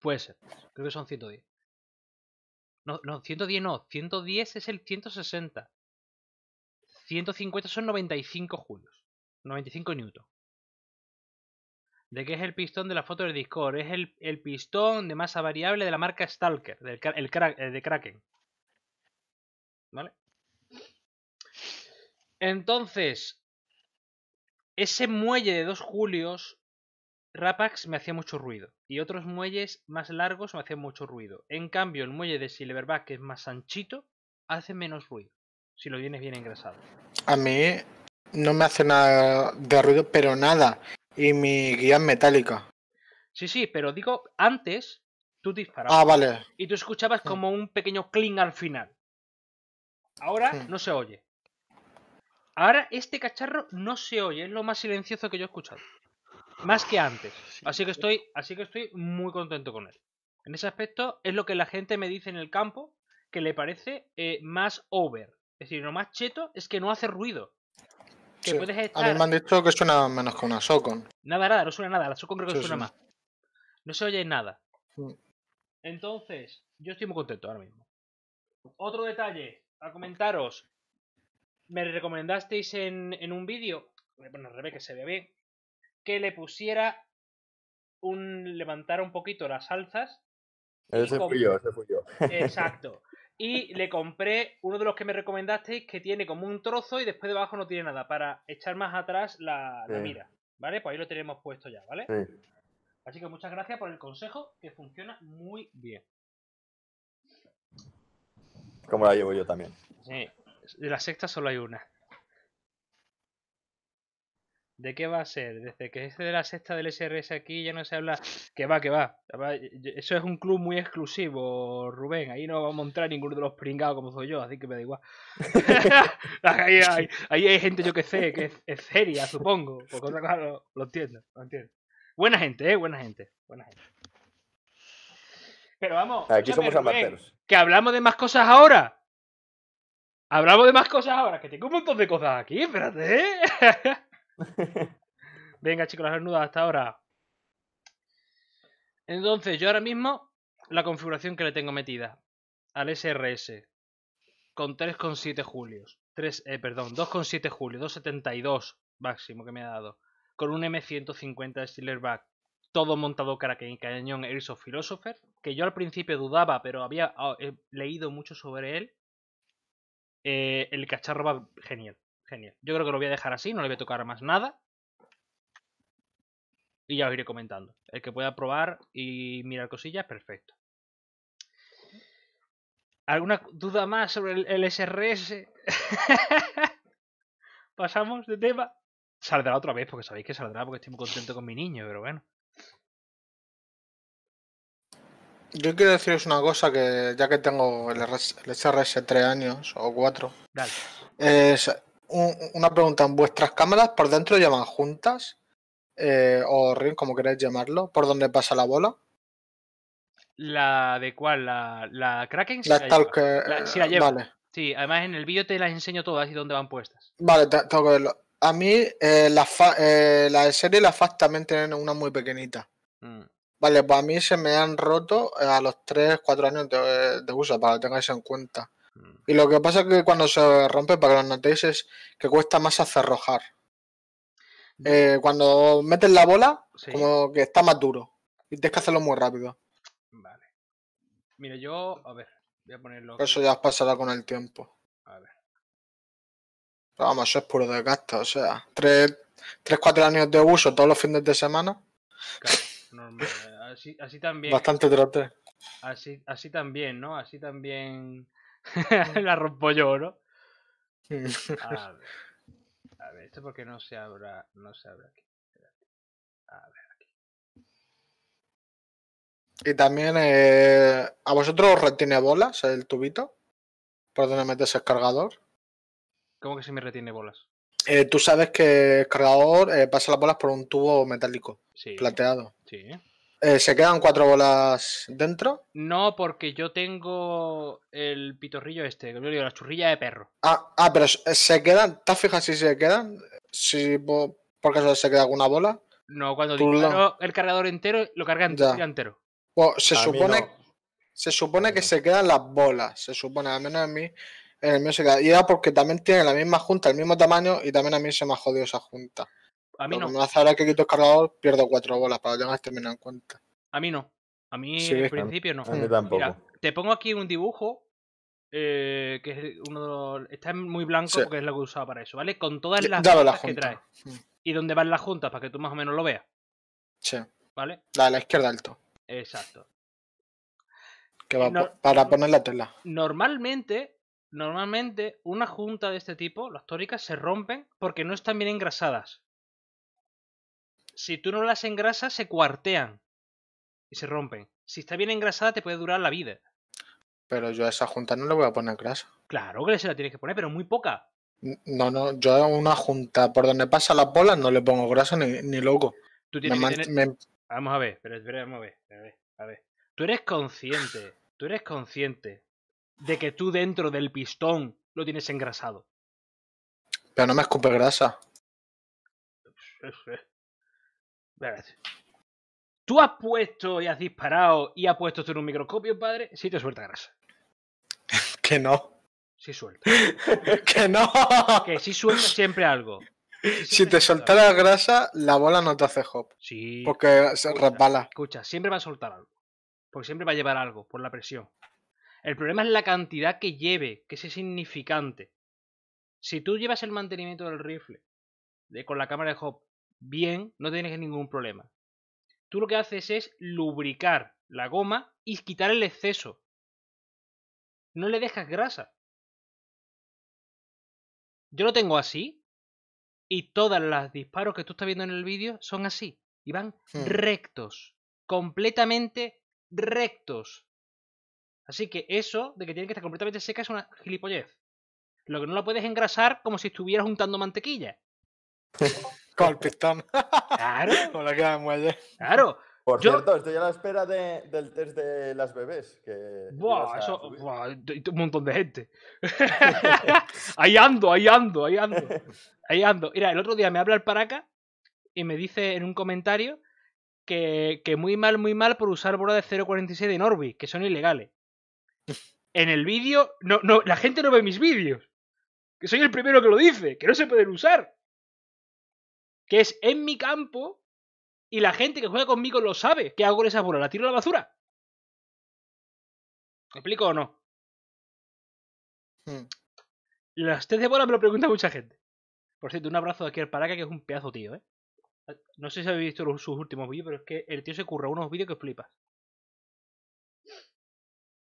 S1: Puede ser. Creo que son 110. No, no, 110 no. 110 es el 160. 150 son 95 julios. 95 newton. ¿De qué es el pistón de la foto de Discord? Es el, pistón de masa variable de la marca Stalker, del, el eh, de Kraken. ¿Vale? Entonces, ese muelle de dos julios, Rapax me hacía mucho ruido. Y otros muelles más largos me hacían mucho ruido. En cambio, el muelle de Silverback, que es más anchito, hace menos ruido. Si lo tienes bien engrasado.
S4: A mí no me hace nada de ruido, pero nada. Y mi guía es metálica.
S1: Sí, sí, pero digo, antes tú disparabas. Ah, vale. Y tú escuchabas como un pequeño cling al final. Ahora no se oye. Ahora este cacharro no se oye, es lo más silencioso que yo he escuchado. Más que antes. Así que estoy, así que estoy muy contento con él. En ese aspecto es lo que la gente me dice en el campo que le parece eh, más over. Es decir, lo más cheto es que no hace ruido. A mí me han
S4: dicho que suena menos que una Socon.
S1: Nada, nada, no suena nada. La Socon creo que suena más. No se oye nada. Mm. Entonces, yo estoy muy contento ahora mismo. Otro detalle a comentaros. Me recomendasteis en, un vídeo, bueno, que se ve bien, que le pusiera un. levantara un poquito las alzas. Ese fui yo, ese
S2: fui yo. Exacto.
S1: Y le compré uno de los que me recomendasteis que tiene como un trozo y después debajo no tiene nada para echar más atrás la, mira. ¿Vale? Pues ahí lo tenemos puesto ya, ¿vale? Sí. Así que muchas gracias por el consejo que funciona muy bien.
S5: Como la llevo yo también. Sí,
S1: de la sexta solo hay una. ¿De qué va a ser? Desde que es de la sexta del SRS aquí ya no se habla. Que va, que va. Eso es un club muy exclusivo, Rubén. Ahí no va a montar ninguno de los pringados como soy yo, así que me da igual. ahí, hay, gente, yo que sé, que es, seria, supongo. Porque otra cosa lo, lo entiendo, lo entiendo. Buena gente, eh, buena gente. Buena gente. Pero vamos. Aquí somos Que hablamos de más cosas ahora. Hablamos de más cosas ahora, que tengo un montón de cosas aquí, espérate. ¿eh? Venga, chicos, las desnudas hasta ahora. Entonces, yo ahora mismo, la configuración que le tengo metida al SRS con 3,7 julios. 3, eh, perdón, 2,7 julios, 2,72 máximo que me ha dado. Con un M150 de Back, todo montado cara que cañón Ears of Philosopher, que yo al principio dudaba, pero había ah, leído mucho sobre él. Eh, el cacharro va genial, genial. Yo creo que lo voy a dejar así, no le voy a tocar más nada. Y ya os iré comentando. El que pueda probar y mirar cosillas, perfecto. ¿Alguna duda más sobre el SRS? Pasamos de tema. Saldrá otra vez, porque sabéis que saldrá, porque estoy muy contento con mi niño, pero bueno.
S4: Yo quiero deciros una cosa que ya que tengo el, SRS 3 años o cuatro. Dale. es una pregunta. ¿En vuestras cámaras por dentro llaman juntas? Eh, o ring, como queráis llamarlo, por dónde pasa la bola.
S1: ¿La de cuál? ¿La, la Kraken? Si la, la, eh, Sí, además en el vídeo te las enseño todas y dónde van puestas.
S4: Vale, tengo que verlo. A mí eh, la, serie y la FAS también tienen una muy pequeñita. Mm. Vale, pues a mí se me han roto eh, a los 3, 4 años de, uso, para que tengáis en cuenta. Mm. Y lo que pasa es que cuando se rompe, para que lo notéis, es que cuesta más acerrojar. Eh, cuando metes la bola, como que está más duro. Y tienes que hacerlo muy rápido. Vale.
S1: Mira, yo, a ver, voy a ponerlo. Eso ya
S4: os pasará con el tiempo. A ver. vamos, eso es puro desgaste, o sea, 3, 4 años de uso todos los fines de semana
S1: así, así también. Bastante trote. Así, así también, ¿no? Así también la rompo yo, ¿no? A ver. esto porque no se abra, no se abre aquí. A ver,
S4: Y también, eh, ¿a vosotros retiene bolas el tubito? ¿Por dónde metes el cargador?
S1: ¿Cómo que se me retiene bolas?
S4: Eh, tú sabes que el cargador eh, pasa las bolas por un tubo metálico, plateado. Eh, ¿Se quedan cuatro bolas dentro?
S1: No, porque yo tengo el pitorrillo este, que yo digo, la churrilla de perro.
S4: Ah, ah pero se quedan. ¿Estás fijas si se quedan? Si por se queda alguna bola.
S1: No, cuando no, el cargador entero, lo cargan entero.
S4: se, supone, se supone que se quedan las bolas. Se supone, al menos a mí. En el mío se queda. Y era porque también tiene la misma junta, el mismo tamaño, y también a mí se me ha jodido esa junta. A mí no. Cuando hace ahora que quito el cargador, pierdo cuatro bolas para además en cuenta.
S1: A mí no. A mí en principio no. te pongo aquí un dibujo eh, que es uno de los... Está muy blanco porque es lo que usaba para eso, ¿vale? Con todas las juntas que trae. Y dónde van las juntas para que tú más o menos lo veas. Sí. ¿Vale?
S4: La de la izquierda alto. Exacto. Que va para poner la tela.
S1: Normalmente, normalmente, una junta de este tipo, las tóricas, se rompen porque no están bien engrasadas si tú no las engrasas, se cuartean y se rompen. Si está bien engrasada, te puede durar la vida.
S4: Pero yo a esa junta no le voy a poner grasa.
S1: Claro que se la tienes que poner, pero muy poca.
S4: No, no, yo a una junta por donde pasa la pola, no le pongo grasa ni, loco. Tú tienes que
S1: Vamos a ver, pero espera, vamos a ver, a ver, Tú eres consciente, tú eres consciente de que tú dentro del pistón lo tienes engrasado.
S2: Pero no me escupe grasa.
S1: Tú has puesto y has disparado y has puesto esto en un
S4: microscopio, padre, Si te suelta grasa. que no. Si suelta. que no. Que si suelta siempre algo. si te soltara la grasa, la bola no te hace hop. Sí. Porque se escucha, resbala.
S1: Escucha, siempre va a soltar algo. Porque siempre va a llevar algo por la presión. El problema es la cantidad que lleve, que es significante. Si tú llevas el mantenimiento del rifle de, con la cámara de hop bien, no tienes ningún problema. Tú lo que haces es lubricar la goma y
S2: quitar el exceso. No le dejas grasa.
S1: Yo lo tengo así y todas las disparos que tú estás viendo en el vídeo son así y van hmm. rectos, completamente rectos. Así que eso de que tiene que estar completamente seca es una gilipollez. Lo que no la puedes engrasar como si estuvieras juntando mantequilla.
S4: Con Claro. Con la Claro. Por
S5: cierto, estoy a la espera del test de las bebés. buah, eso, buah,
S1: un montón de gente. ahí ando, ahí ando, ahí ando. Ahí ando. Mira, el otro día me habla el Paraca y me dice en un comentario que, muy mal, muy mal por usar de 0.46 de Norby, que son ilegales. En el vídeo, no, no, la gente no ve mis vídeos. Que soy el primero que lo dice, que no se pueden usar que es en mi campo
S2: y la gente que juega conmigo lo sabe. ¿Qué hago con esa bola? ¿La tiro a la basura? ¿Me explico o no? Hmm. Las
S1: test de bola me lo pregunta mucha gente. Por cierto, un abrazo de aquí al Paraca, que es un pedazo tío, ¿eh? No sé si habéis visto sus últimos vídeos, pero es que el tío se curra unos vídeos que flipas.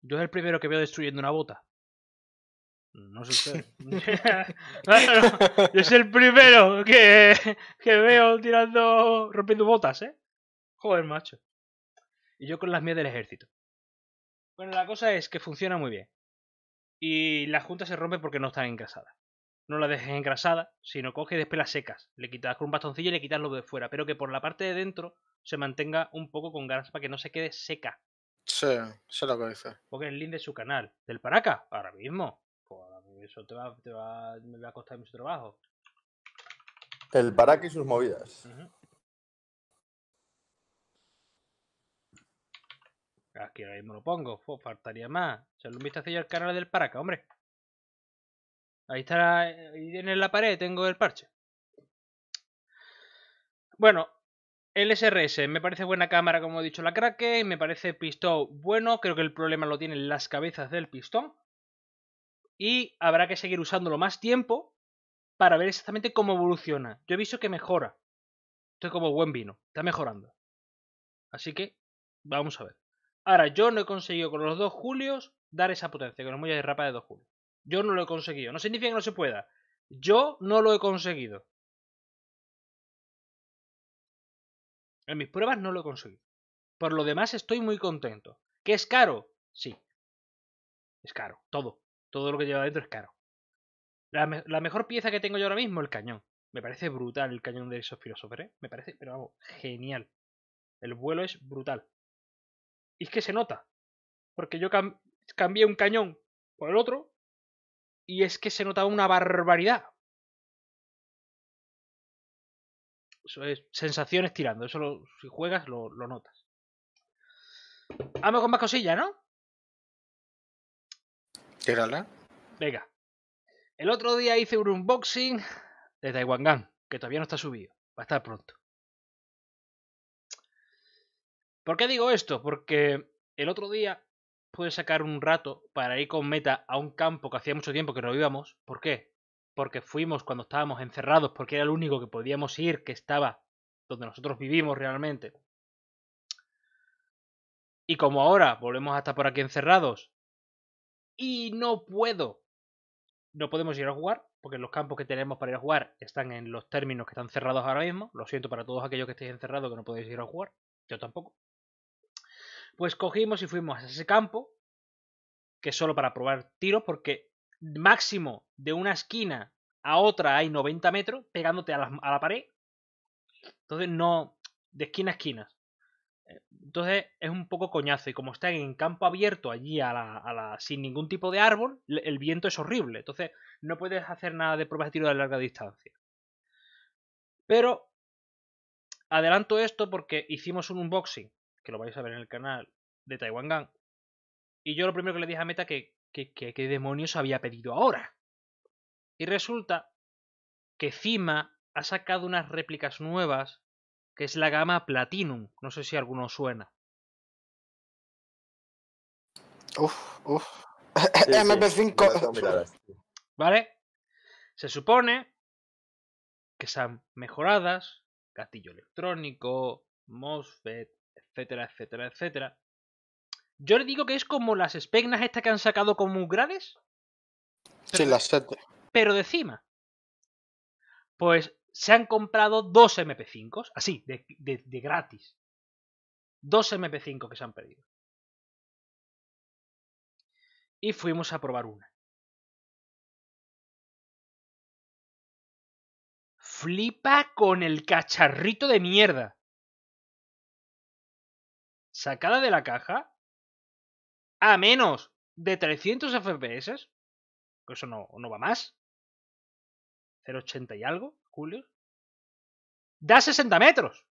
S1: Yo es el primero que veo destruyendo una bota. No sé usted. Es el primero que, que veo tirando, rompiendo botas, ¿eh? Joder, macho. Y yo con las mías del ejército. Bueno, la cosa es que funciona muy bien. Y la junta se rompe porque no está engrasada. No la dejes engrasada, sino coge y después secas. Le quitas con un bastoncillo y le quitas lo de fuera, pero que por la parte de dentro se mantenga un poco con grasa para que no se quede seca. Sí, se lo que dice. Porque el link de su canal, del Paraca, ahora mismo eso te va, me va a costar mucho trabajo.
S5: El paraca y sus movidas.
S1: Aquí ahora mismo lo pongo, faltaría más. visto un ya el canal del Paraca, hombre. Ahí está, ahí en la pared tengo el parche. Bueno, el SRS me parece buena cámara, como he dicho la craque me parece pistón bueno, creo que el problema lo tienen las cabezas del pistón y habrá que seguir usándolo más tiempo para ver exactamente cómo evoluciona. Yo he visto que mejora. Estoy como buen vino, está mejorando. Así que vamos a ver. Ahora, yo no he conseguido con los dos julios dar esa potencia, con los muy de rapa de dos julios. Yo no lo he conseguido. No significa que no se pueda. Yo no lo he conseguido.
S2: En mis pruebas no lo he conseguido. Por lo demás estoy muy contento. ¿Que es caro?
S1: Sí. Es caro, todo todo lo que lleva dentro es caro. La, mejor pieza que tengo yo ahora mismo, el cañón. Me parece brutal el cañón de esos filósofos, ¿eh? Me parece, pero vamos, genial. El vuelo es brutal. Y es que se nota.
S2: Porque yo cambié un cañón por el otro. Y es que se notaba una barbaridad. Eso es sensaciones tirando. Eso si juegas lo, lo notas. Vamos con más cosillas, ¿no? Venga. El otro
S1: día hice un unboxing de Taiwan que todavía no está subido. Va a estar pronto. ¿Por qué digo esto? Porque el otro día pude sacar un rato para ir con Meta a un campo que hacía mucho tiempo que no íbamos. ¿Por qué? Porque fuimos cuando estábamos encerrados, porque era el único que podíamos ir que estaba donde nosotros vivimos realmente. Y como ahora volvemos a estar por aquí encerrados y no puedo. No podemos ir a jugar, porque los campos que tenemos para ir a jugar están en los términos que están cerrados ahora mismo. Lo siento para todos aquellos que estéis encerrados que no podéis ir a jugar. Yo tampoco. Pues cogimos y fuimos a ese campo, que es solo para probar tiros, porque máximo de una esquina a otra hay 90 metros pegándote a la, a la pared. Entonces no, de esquina a esquina. Entonces es un poco coñazo. Y como están en campo abierto allí a sin ningún tipo de árbol, el viento es horrible. Entonces no puedes hacer nada de pruebas de tiro de larga distancia. Pero adelanto esto porque hicimos un unboxing, que lo vais a ver en el canal, de Taiwan Gang Y yo lo primero que le dije a Meta que qué que demonios había pedido ahora. Y resulta que Cima ha sacado unas réplicas nuevas que es la gama Platinum. No sé si alguno suena.
S4: Uf, uf. MP5.
S1: ¿Vale? Se supone que sean mejoradas, Castillo electrónico, MOSFET, etcétera, etcétera, etcétera. Yo le digo que es como las espegnas estas que han sacado como grandes.
S4: Sí, las 7.
S1: Pero de cima. Pues se han comprado dos MP5s, así, de, gratis. Dos MP5 que se han pedido.
S2: Y fuimos a probar una. Flipa con el cacharrito de mierda. Sacada de la caja. A menos de 300 FPS. Que eso no, no va más. 0,80 y algo julio, da 60 metros.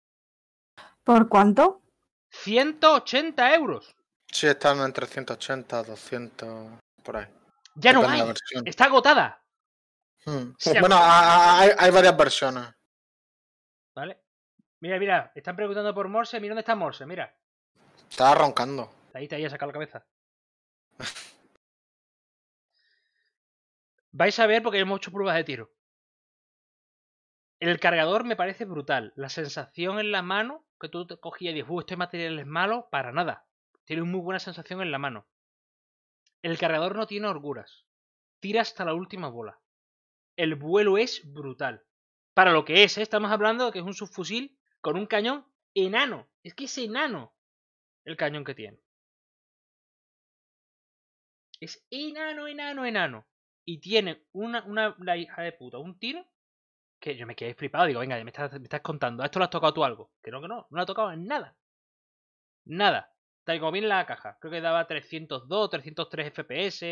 S4: ¿Por cuánto? 180 euros. Sí, están entre 180, 200, por ahí. Ya no hay. Está agotada. Hmm. bueno, hay, varias versiones. Vale. Mira,
S1: mira, están preguntando por Morse. Mira dónde está Morse, mira.
S4: Estaba roncando.
S1: ahí, te ahí, ha sacado la cabeza. Vais a ver porque hemos hecho pruebas de tiro. El cargador me parece brutal. La sensación en la mano, que tú te cogías y dices, uh, este material es malo, para nada. Tiene muy buena sensación en la mano. El cargador no tiene orguras, Tira hasta la última bola. El vuelo es brutal. Para lo que es, ¿eh? estamos hablando de que es un subfusil con un cañón enano. Es que es enano el cañón que tiene. Es enano, enano, enano. Y tiene una, una, la hija de puta, un tiro que yo me quedé flipado. Digo, venga, me estás, me estás contando. ¿A esto lo has tocado tú algo? Que no, que no. No lo ha tocado en nada. Nada. Tal como bien la caja. Creo que daba 302, 303 FPS.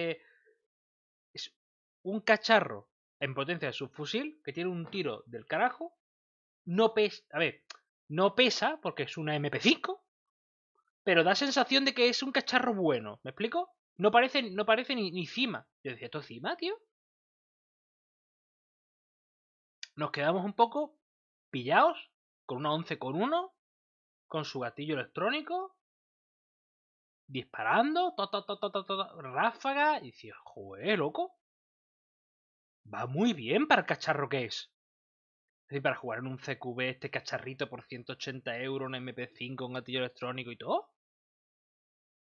S1: Es un cacharro en potencia de subfusil que tiene un tiro del carajo. No pesa. A ver, no pesa porque es una MP5. Pero da sensación de que es un cacharro bueno. ¿Me explico? No parece, no parece ni, ni cima. Yo decía, ¿esto cima, tío?
S2: nos quedamos un poco pillados con una 11 con uno con su gatillo electrónico, disparando,
S1: ráfaga, y dices, joder, loco, va muy bien para el cacharro que es. Es para jugar en un CQB este cacharrito por 180 euros, un MP5, un gatillo electrónico y todo.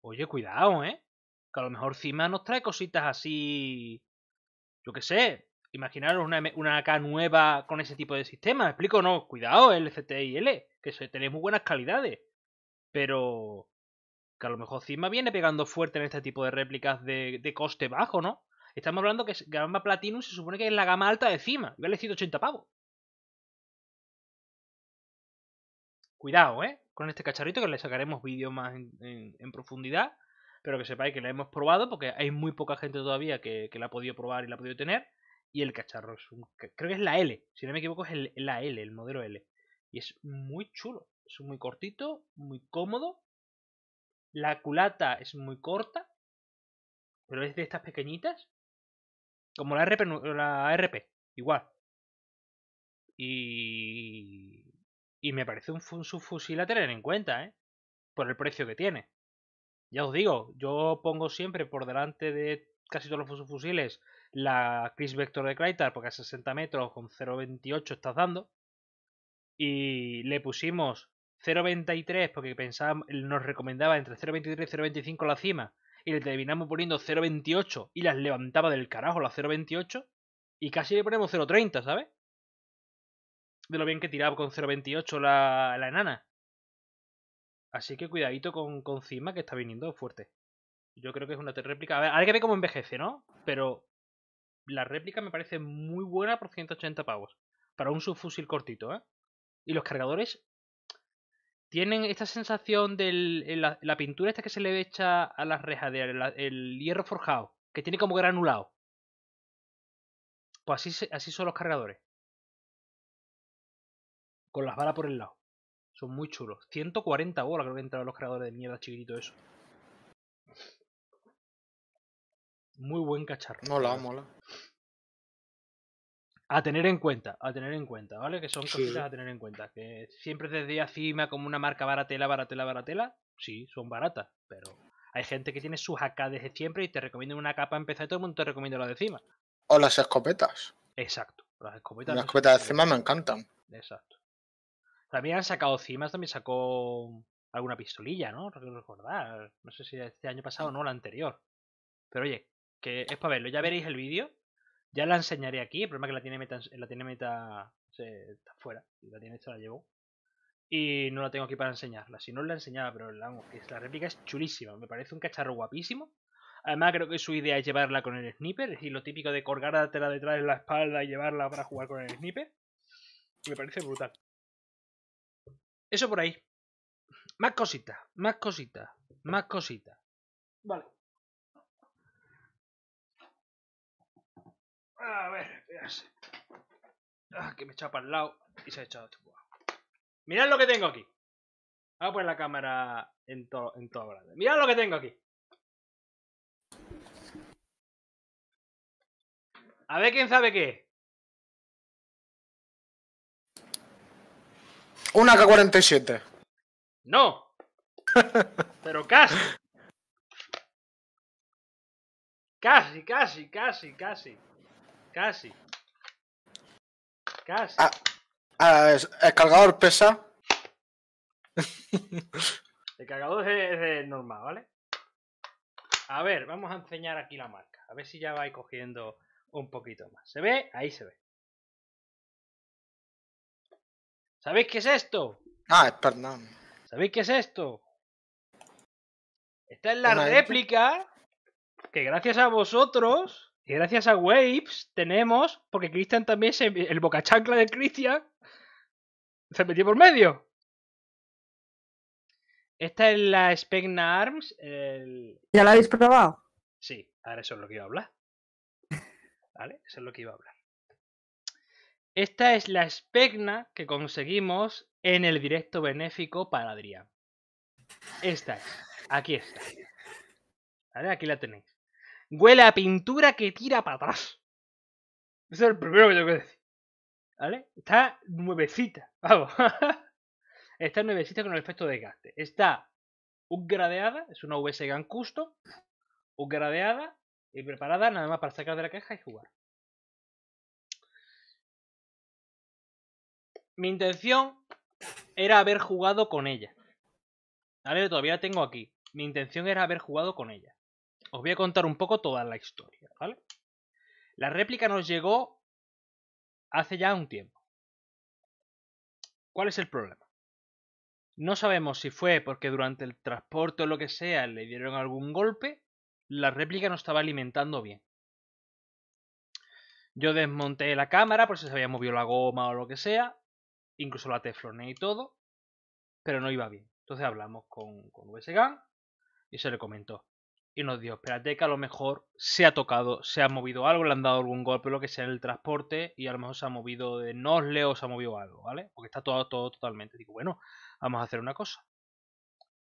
S1: Oye, cuidado, ¿eh? Que a lo mejor Cima nos trae cositas así... Yo qué sé, imaginaros una, una AK nueva con ese tipo de sistema. ¿Me explico? No, cuidado, L que tenéis muy buenas calidades. Pero que a lo mejor Cima viene pegando fuerte en este tipo de réplicas de, coste bajo, ¿no? Estamos hablando que gama Platinum se supone que es la gama alta de Cima. Y vale 180 pavos. Cuidado, ¿eh? Con este cacharrito que le sacaremos vídeo más en, profundidad pero que sepáis que la hemos probado porque hay muy poca gente todavía que, que, la ha podido probar y la ha podido tener. Y el cacharro es un, creo que es la L, si no me equivoco es la L, el modelo L. Y es muy chulo, es muy cortito, muy cómodo. La culata es muy corta, pero es de estas pequeñitas.
S2: Como la RP, la
S1: RP igual. Y... Y me parece un, un subfusil a tener en cuenta, ¿eh? Por el precio que tiene. Ya os digo, yo pongo siempre por delante de casi todos los subfusiles la Chris Vector de Crytar, porque a 60 metros con 0.28 estás dando. Y le pusimos 0.23 porque pensábamos, nos recomendaba entre 0.23 y 0.25 la cima. Y le terminamos poniendo 0.28 y las levantaba del carajo la 0.28. Y casi le ponemos 0.30, ¿sabes? De lo bien que tiraba con 0.28 la, la enana. Así que cuidadito con, con Cima que está viniendo fuerte. Yo creo que es una réplica. A ver, hay que ver cómo envejece, ¿no? Pero la réplica me parece muy buena por 180 pavos. Para un subfusil cortito, ¿eh? Y los cargadores tienen esta sensación de la, pintura esta que se le echa a las rejas, del el hierro forjado, que tiene como granulado. Pues así, así son los cargadores. Con las balas por el lado. Son muy chulos. 140 bolas creo que entraron los cargadores de mierda chiquitito eso. Muy buen cacharro. Mola, mola. A tener en cuenta, a tener en cuenta, ¿vale? Que son cositas a tener en cuenta. Que siempre desde CIMA como una marca baratela, baratela, baratela. Sí, son baratas, pero hay gente que tiene sus AK desde siempre y te recomienda una capa en empezar y todo el mundo te recomienda la de CIMA.
S4: O las escopetas.
S1: Exacto, las escopetas. Las escopetas de CIMA me encantan. Exacto. También han sacado cimas, también sacó alguna pistolilla, ¿no? Recordar. No sé si este año pasado o no, la anterior. Pero oye, que es para verlo. Ya veréis el vídeo. Ya la enseñaré aquí. El problema es que la tiene meta, la tiene meta está fuera. Y la tiene esta la llevo. Y no la tengo aquí para enseñarla. Si no la enseñaba, pero la, la réplica es chulísima. Me parece un cacharro guapísimo. Además, creo que su idea es llevarla con el sniper. Es decir, lo típico de colgártela detrás de la espalda y llevarla para jugar con el sniper. Me parece brutal. Eso por ahí. Más cositas, más cositas, más cositas. Vale.
S2: A ver, fíjate.
S1: Ah, que me echado para el lado y se ha echado este Mirad lo que tengo aquí. Voy a poner la cámara en, todo en todo grande. Mirad lo que tengo aquí.
S2: A ver quién sabe qué. Una K-47. No. Pero casi.
S1: Casi, casi, casi, casi. Casi.
S4: Casi. Ah, ver, ¿El cargador pesa?
S1: El cargador es, normal, ¿vale? A ver, vamos a enseñar aquí la marca. A ver si ya vais cogiendo un poquito más. ¿Se ve? Ahí se ve. ¿Sabéis qué es
S2: esto? Ah,
S1: perdón. ¿Sabéis qué es esto? Esta es la réplica que gracias a vosotros y gracias a Waves tenemos, porque cristian también se, el bocachancla de cristian se metió por medio. Esta es la Spegna Arms.
S3: ¿Ya la habéis probado?
S1: Sí, ahora eso es lo que iba a hablar. ¿Vale? Eso es lo que iba a hablar. Esta es la Spegna que conseguimos en el directo benéfico para Adrián. Esta es. Aquí está. ¿Vale? Aquí la tenéis. Huele a pintura que tira para atrás. Ese es el primero que tengo que decir. ¿Vale? Está nuevecita. Vamos. Está nuevecita con el efecto de gaste. Está upgradeada. Es una VS Gun Custom. Upgradeada y preparada nada más para sacar de la caja y jugar. Mi intención era haber jugado con ella. ¿Vale? Todavía la tengo aquí. Mi intención era haber jugado con ella. Os voy a contar un poco toda la historia, ¿vale? La réplica nos llegó hace ya un tiempo. ¿Cuál es el problema? No sabemos si fue porque durante el transporte o lo que sea le dieron algún golpe, la réplica no estaba alimentando bien. Yo desmonté la cámara por si se había movido la goma o lo que sea, incluso la tefloné y todo, pero no iba bien. Entonces hablamos con, con VSGAN y se le comentó y nos dio, espérate que a lo mejor se ha tocado, se ha movido algo, le han dado algún golpe, lo que sea, en el transporte, y a lo mejor se ha movido de nosle o se ha movido algo, ¿vale? Porque está todo, todo totalmente. Digo, bueno, vamos a hacer una cosa.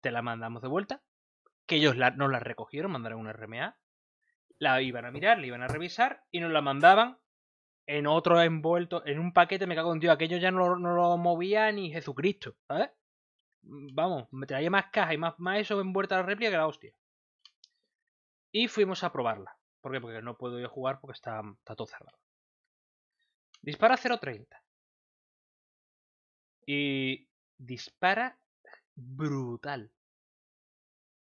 S1: Te la mandamos de vuelta, que ellos la, nos la recogieron, mandaron una RMA, la iban a mirar, la iban a revisar, y nos la mandaban en otro envuelto, en un paquete, me cago en Dios, aquello ya no, lo movía ni Jesucristo, ¿sabes? Mm, vamos, me traía más caja y más, más eso envuelta a la réplica que la hostia. Y fuimos a probarla. ¿Por qué? Porque no puedo yo jugar porque está, está todo cerrado. Dispara 0.30. Y dispara
S2: brutal.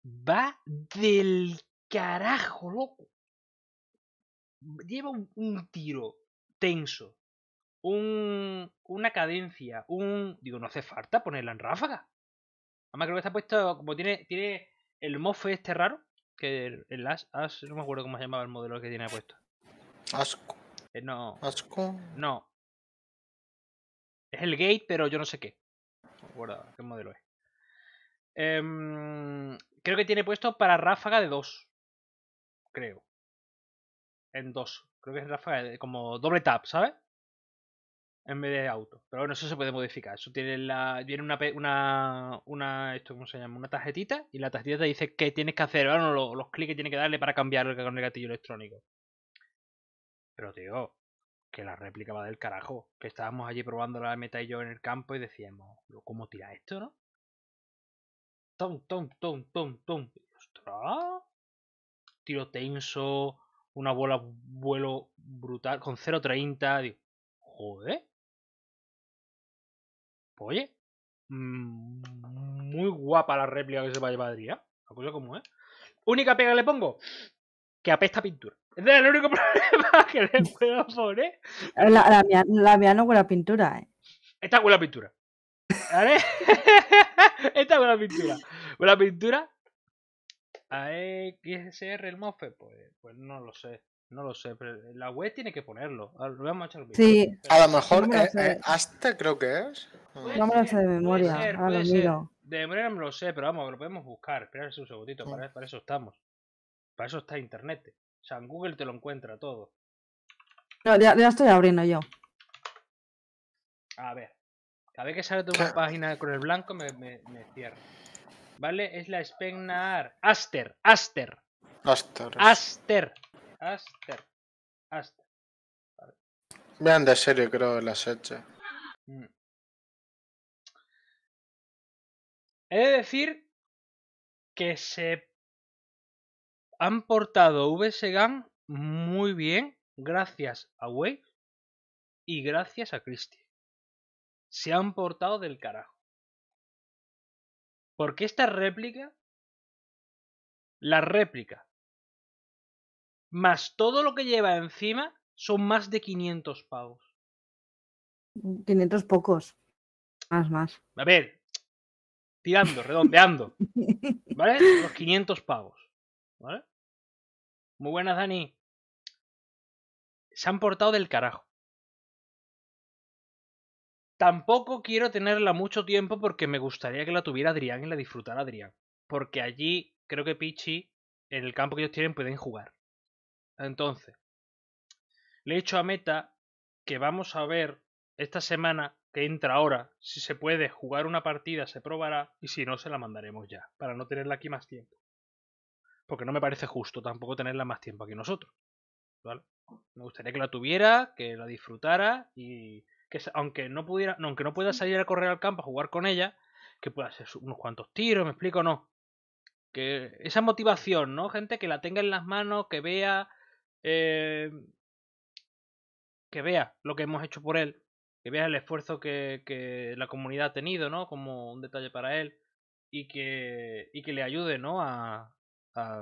S2: Va del carajo, loco.
S1: Lleva un, tiro tenso. Un, una cadencia. Un. Digo, no hace falta ponerla en ráfaga. Además, creo que está puesto. Como tiene, tiene el mofe este raro que el as no me acuerdo cómo se llamaba el modelo que tiene puesto. Asco. Eh, no. Asco. No. Es el Gate, pero yo no sé qué. No qué modelo es. Em, creo que tiene puesto para ráfaga de 2. Creo. En 2. Creo que es ráfaga de como doble tap, ¿sabes? en vez de auto. Pero bueno, eso se puede modificar. Eso tiene la. Viene una, una, una esto, ¿cómo se llama? Una tarjetita. Y la tarjetita te dice qué tienes que hacer. los, los clics que tienes que darle para cambiar el gatillo electrónico. Pero tío, que la réplica va del carajo. Que estábamos allí probando la meta y yo en el campo y decíamos, ¿cómo tira esto, no? Tom, tom, tom, tom, tom. ¡Ostras! Tiro tenso. Una bola vuelo brutal. Con 0.30. joder oye,
S2: mm,
S1: muy guapa la réplica que se va a llevar Adrián. La cosa como es. ¿eh? Única pega que le
S3: pongo, que apesta pintura.
S1: es el único problema que le puedo poner.
S3: La, la, mía, la no huele pintura, ¿eh?
S1: Esta huele a pintura. Esta huele a pintura. Huele a pintura. A ver, ¿qué es el mofe? Pues, pues no lo sé. No lo sé, pero la web tiene que ponerlo. Ah, lo, voy a,
S3: sí. a lo mejor eh, eh,
S1: Aster creo que es. No me de memoria. lo De memoria me lo sé, pero vamos, lo podemos buscar. Espera un segundito, para, eso estamos. Para eso está internet. O sea, en Google te lo encuentra todo.
S3: ya, estoy abriendo yo.
S1: A ver. A vez que sale de una página con el blanco me, cierro ¿Vale? Es la Spegnar. Aster. Aster. Aster. Aster. Aster.
S2: Vean de serio, creo, las hechas. Mm. He de decir que se
S1: han portado Gun muy bien gracias a Wave y gracias a Christie. Se han portado del carajo.
S2: Porque esta réplica, la réplica
S1: más todo lo que lleva encima, son más de 500 pavos.
S3: 500 pocos. Más, más.
S1: A ver,
S2: tirando, redondeando. ¿Vale? Los 500 pavos. ¿Vale? Muy buenas, Dani. Se han portado del carajo.
S1: Tampoco quiero tenerla mucho tiempo porque me gustaría que la tuviera Adrián y la disfrutara Adrián. Porque allí creo que Pichi, en el campo que ellos tienen, pueden jugar. Entonces, le he dicho a Meta que vamos a ver esta semana que entra ahora, si se puede jugar una partida, se probará y si no, se la mandaremos ya, para no tenerla aquí más tiempo. Porque no me parece justo tampoco tenerla más tiempo aquí nosotros. ¿Vale? Me gustaría que la tuviera, que la disfrutara y que aunque no pudiera, aunque no pueda salir a correr al campo a jugar con ella, que pueda hacer unos cuantos tiros, me explico, no. Que esa motivación, ¿no? Gente que la tenga en las manos, que vea eh, que vea lo que hemos hecho por él, que vea el esfuerzo que, la comunidad ha tenido, ¿no? Como un detalle para él y que, le ayude, ¿no? A,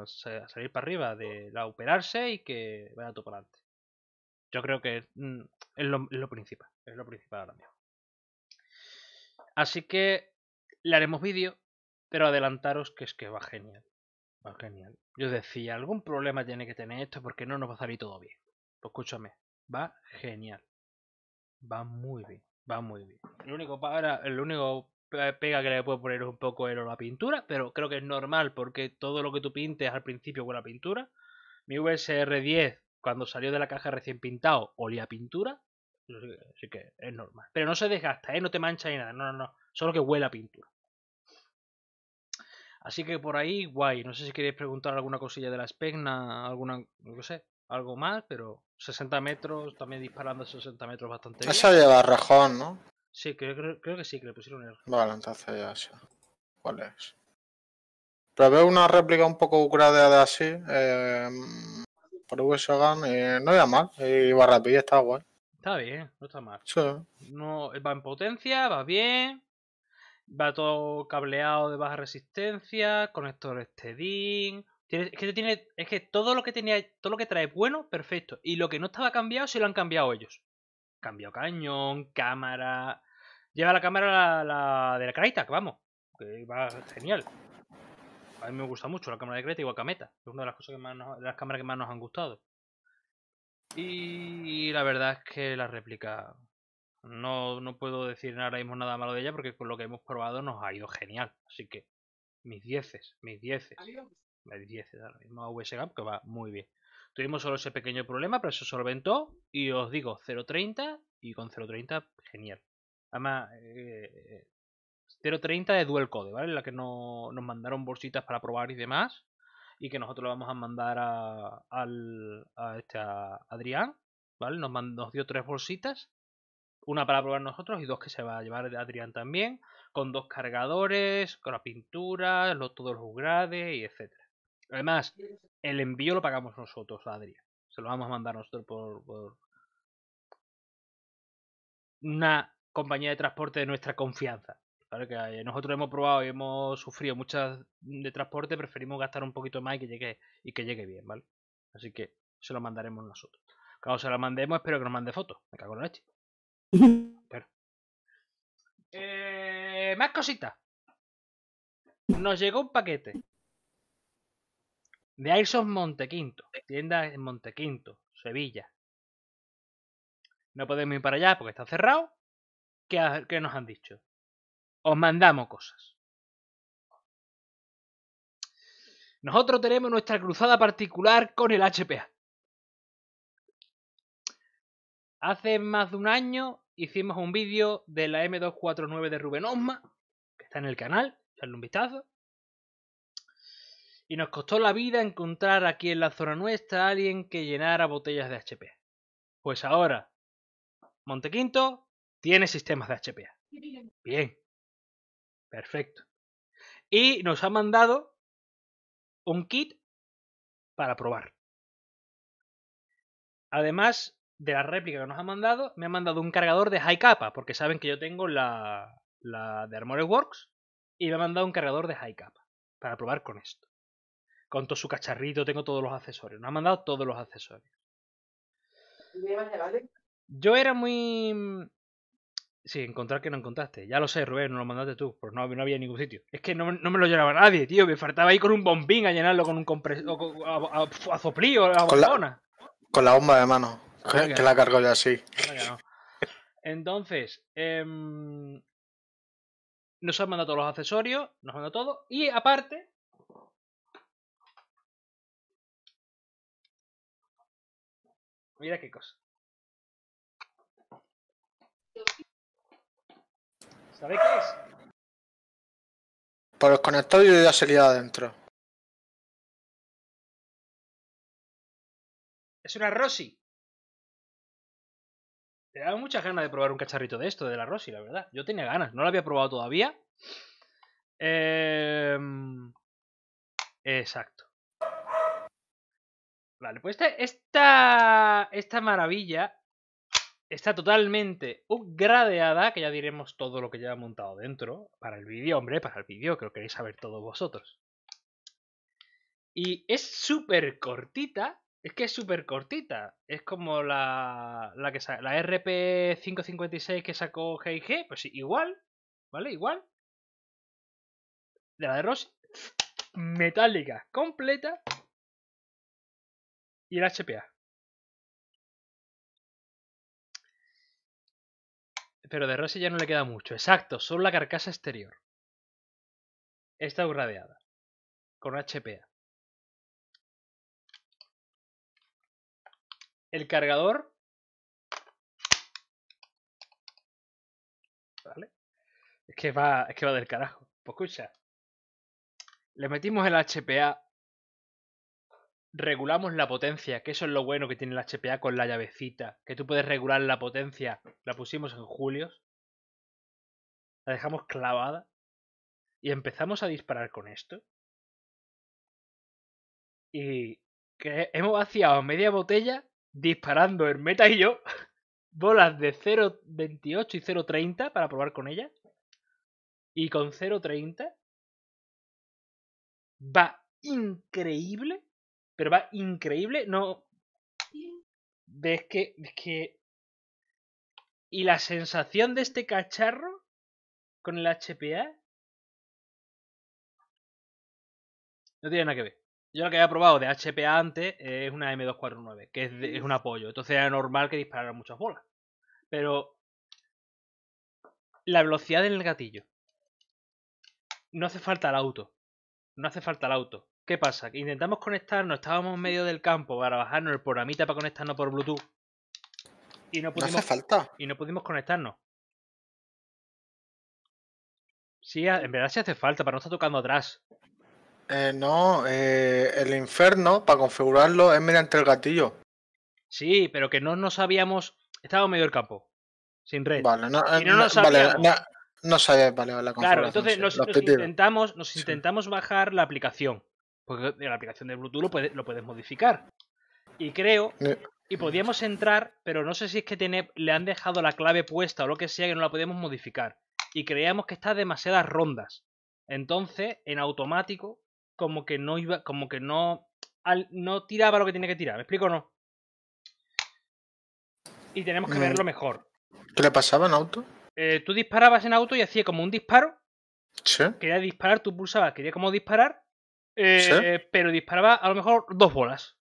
S1: salir para arriba, de la operarse y que vaya todo para adelante. Yo creo que mm, es, lo, es lo principal, es lo principal ahora mismo. Así que le haremos vídeo, pero adelantaros que es que va genial. Ah, genial. Yo decía, algún problema tiene que tener esto porque no nos va a salir todo bien. Pues escúchame, va genial. Va muy bien, va muy bien. El único, para, el único pega que le puedo poner es un poco olor la pintura, pero creo que es normal porque todo lo que tú pintes al principio huele a pintura. Mi VSR10, cuando salió de la caja recién pintado, olía pintura. Así que es normal. Pero no se desgasta, ¿eh? no te mancha ni nada. No, no, no. Solo que huele a pintura. Así que por ahí, guay. No sé si queréis preguntar alguna cosilla de la Spegna, alguna, no sé, algo más, pero 60 metros, también disparando a 60
S4: metros bastante bien. Esa lleva rajón, ¿no? Sí, creo, creo que sí, que le pusieron el rajón. Vale, entonces ya sé. ¿Cuál es? Pero veo una réplica un poco de así, eh, por Weshagan, eh, no iba mal, iba rápido, y está guay. Está
S1: bien, no está mal. Sí. No, va en potencia, va bien va todo cableado de baja resistencia, conectores TEDIN. es que tiene, es que todo lo que tenía, todo lo que trae bueno, perfecto. Y lo que no estaba cambiado, se lo han cambiado ellos. Cambio cañón, cámara. Lleva la cámara la de la vamos. Que va genial. A mí me gusta mucho la cámara de crédito y Guacameta. Es una de las cosas que más de las cámaras que más nos han gustado. Y la verdad es que la réplica no, no puedo decir ahora mismo nada malo de ella porque con lo que hemos probado nos ha ido genial. Así que mis dieces, mis dieces. Mis dieces ahora mismo a VSGAP que va muy bien. Tuvimos solo ese pequeño problema, pero se solventó. Y os digo, 0.30 y con 0.30, genial. Además, 0.30 eh, es Duel Code, ¿vale? La que no, nos mandaron bolsitas para probar y demás. Y que nosotros lo vamos a mandar a, este, Adrián, ¿vale? Nos, mandó nos dio tres bolsitas una para probar nosotros y dos que se va a llevar Adrián también, con dos cargadores, con la pintura, los, todos los grades, y etcétera. Además, el envío lo pagamos nosotros a Adrián. Se lo vamos a mandar nosotros por, una compañía de transporte de nuestra confianza. que nosotros hemos probado y hemos sufrido muchas de transporte, preferimos gastar un poquito más y que llegue, y que llegue bien, ¿vale? Así que se lo mandaremos nosotros. Cuando se lo mandemos, espero que nos mande fotos. Me cago en la leche.
S2: Eh, más cositas.
S1: Nos llegó un paquete de Airsoft Montequinto, tienda en Montequinto, Sevilla. No podemos ir para allá porque está cerrado. ¿Qué, qué nos han dicho? Os mandamos cosas.
S2: Nosotros tenemos nuestra cruzada
S1: particular con el HPA. Hace más de un año hicimos un vídeo de la M249 de Rubén Osma, que está en el canal, echadle un vistazo. Y nos costó la vida encontrar aquí en la zona nuestra a alguien que llenara botellas de HPA. Pues ahora, Montequinto tiene sistemas de HPA. Bien.
S2: Perfecto. Y nos ha mandado un kit
S1: para probar. Además, de la réplica que nos ha mandado, me ha mandado un cargador de high capa, porque saben que yo tengo la, la de Armored Works, y me ha mandado un cargador de high capa, para probar con esto. Con todo su cacharrito, tengo todos los accesorios. Nos ha mandado todos los accesorios. Yo era muy... Mm, sí, encontrar que no encontraste. Ya lo sé, Rubén, no lo mandaste tú, porque no, no había ningún sitio. Es que no, me lo llenaba nadie, tío. Me faltaba ir con un bombín a llenarlo con un compresor. A, a,
S4: con la bomba de mano. que, la cargo ya, sí.
S1: Entonces, em, nos han mandado todos los
S2: accesorios, nos han mandado todo. Y aparte, mira qué cosa. ¿Sabéis qué es? Por el conector yo ya sería adentro. Es una Rossi.
S1: Te daba muchas ganas de probar un cacharrito de esto, de la Rosy, la verdad. Yo tenía ganas, no lo había probado todavía. Em, exacto. Vale, pues este, esta, esta, maravilla está totalmente upgradeada, que ya diremos todo lo que ya lleva montado dentro, para el vídeo, hombre, para el vídeo, que lo queréis saber todos vosotros. Y es súper cortita, es que es súper cortita. Es como la, la, que, la RP556 que sacó GIG. Pues igual. ¿Vale? Igual. De la de Rossi.
S2: Metálica,
S1: completa.
S2: Y el HPA. Pero de Rossi ya no le queda mucho. Exacto, solo la carcasa exterior. Está urradeada Con HPA. el cargador. ¿Vale? Es que va, es que va del carajo.
S1: Pues escucha. Le metimos el HPA. Regulamos la potencia, que eso es lo bueno que tiene el HPA con la llavecita. Que tú puedes regular la potencia. La pusimos en julio La dejamos clavada. Y empezamos a disparar con esto. Y que hemos vaciado media botella disparando meta y yo bolas de 0.28 y 0.30 para probar con ella. Y con 0.30 va increíble, pero va increíble. No. Ves que, que. Y la sensación de este cacharro con el HPA. No tiene nada que ver. Yo lo que había probado de HP antes es una M249, que es, un apoyo. Entonces era normal que disparara muchas bolas. Pero la velocidad del gatillo. No hace falta el auto. No hace falta el auto. ¿Qué pasa? Que intentamos conectarnos, estábamos en medio del campo para bajarnos el programita para conectarnos por Bluetooth. Y no pudimos, Y no pudimos conectarnos. Sí, en verdad sí hace falta para no estar tocando atrás. Eh, no,
S4: eh, el inferno para configurarlo, es mediante el gatillo. Sí,
S1: pero que no nos sabíamos Estaba medio el campo.
S4: Sin red. Vale, no, y no, eh, sabíamos. no, la configuración. Claro, entonces nos,
S1: intentamos, nos intentamos bajar la aplicación. Porque la aplicación de Bluetooth lo, puedes modificar. Y creo. Y podíamos entrar, pero no sé si es que le han dejado la clave puesta o lo que sea que no la podíamos modificar. Y creíamos que está demasiadas rondas. Entonces, en automático, como que no iba, como que no, no tiraba lo que tiene que tirar, ¿me explico o no? Y tenemos que mm. verlo mejor.
S4: ¿Qué le pasaba en auto?
S1: Eh, tú disparabas en auto y hacía como un disparo. Sí. Quería disparar, tú pulsabas, quería como disparar, eh, pero disparaba a lo mejor dos bolas.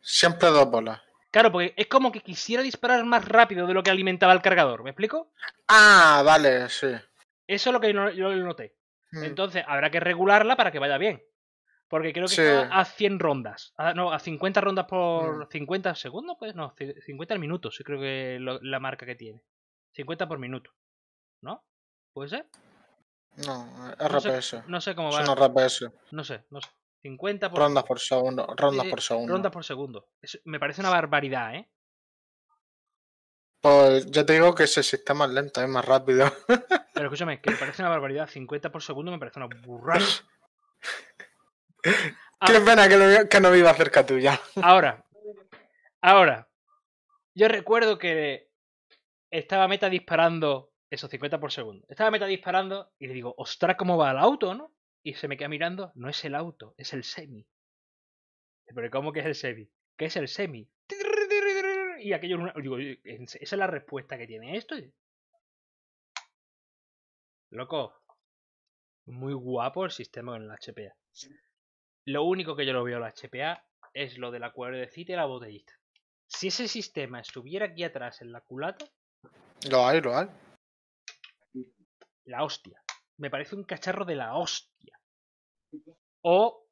S4: Siempre dos bolas.
S1: Claro, porque es como que quisiera disparar más rápido de lo que alimentaba el cargador, ¿me explico?
S4: Ah, vale, sí.
S1: Eso es lo que yo, lo noté. Mm. Entonces, habrá que regularla para que vaya bien. Porque creo que está a 100 rondas. no, a 50 rondas por. 50 mm. segundos, pues no, 50 minutos, creo que la marca que tiene. 50 por minuto. ¿No? ¿Puede ser? No, RPS. No sé, cómo va. RPS. No sé, no sé. 50 por... Rondas por segundo. Rondas por segundo. Rondas por segundo. Eso me parece una barbaridad, ¿eh?
S4: Pues ya te digo que ese está más lento, es más rápido.
S1: Pero escúchame, que me parece una barbaridad. 50 por segundo me parece una burrada.
S4: Qué ah. pena que, no viva cerca tuya.
S1: Ahora, ahora, yo recuerdo que estaba Meta disparando esos 50 por segundo. Estaba Meta disparando y le digo, ostras, ¿cómo va el auto, no? Y se me queda mirando, no es el auto, es el semi. Pero ¿cómo que es el semi? ¿Qué es el semi? y aquello Digo, esa es la respuesta que tiene esto. Loco, muy guapo el sistema con la HPA. Lo único que yo lo veo En la HPA es lo del acuario de cita y la botellita. Si ese sistema estuviera aquí atrás en la culata. Lo hay, lo hay. La hostia. Me parece un cacharro de la hostia. O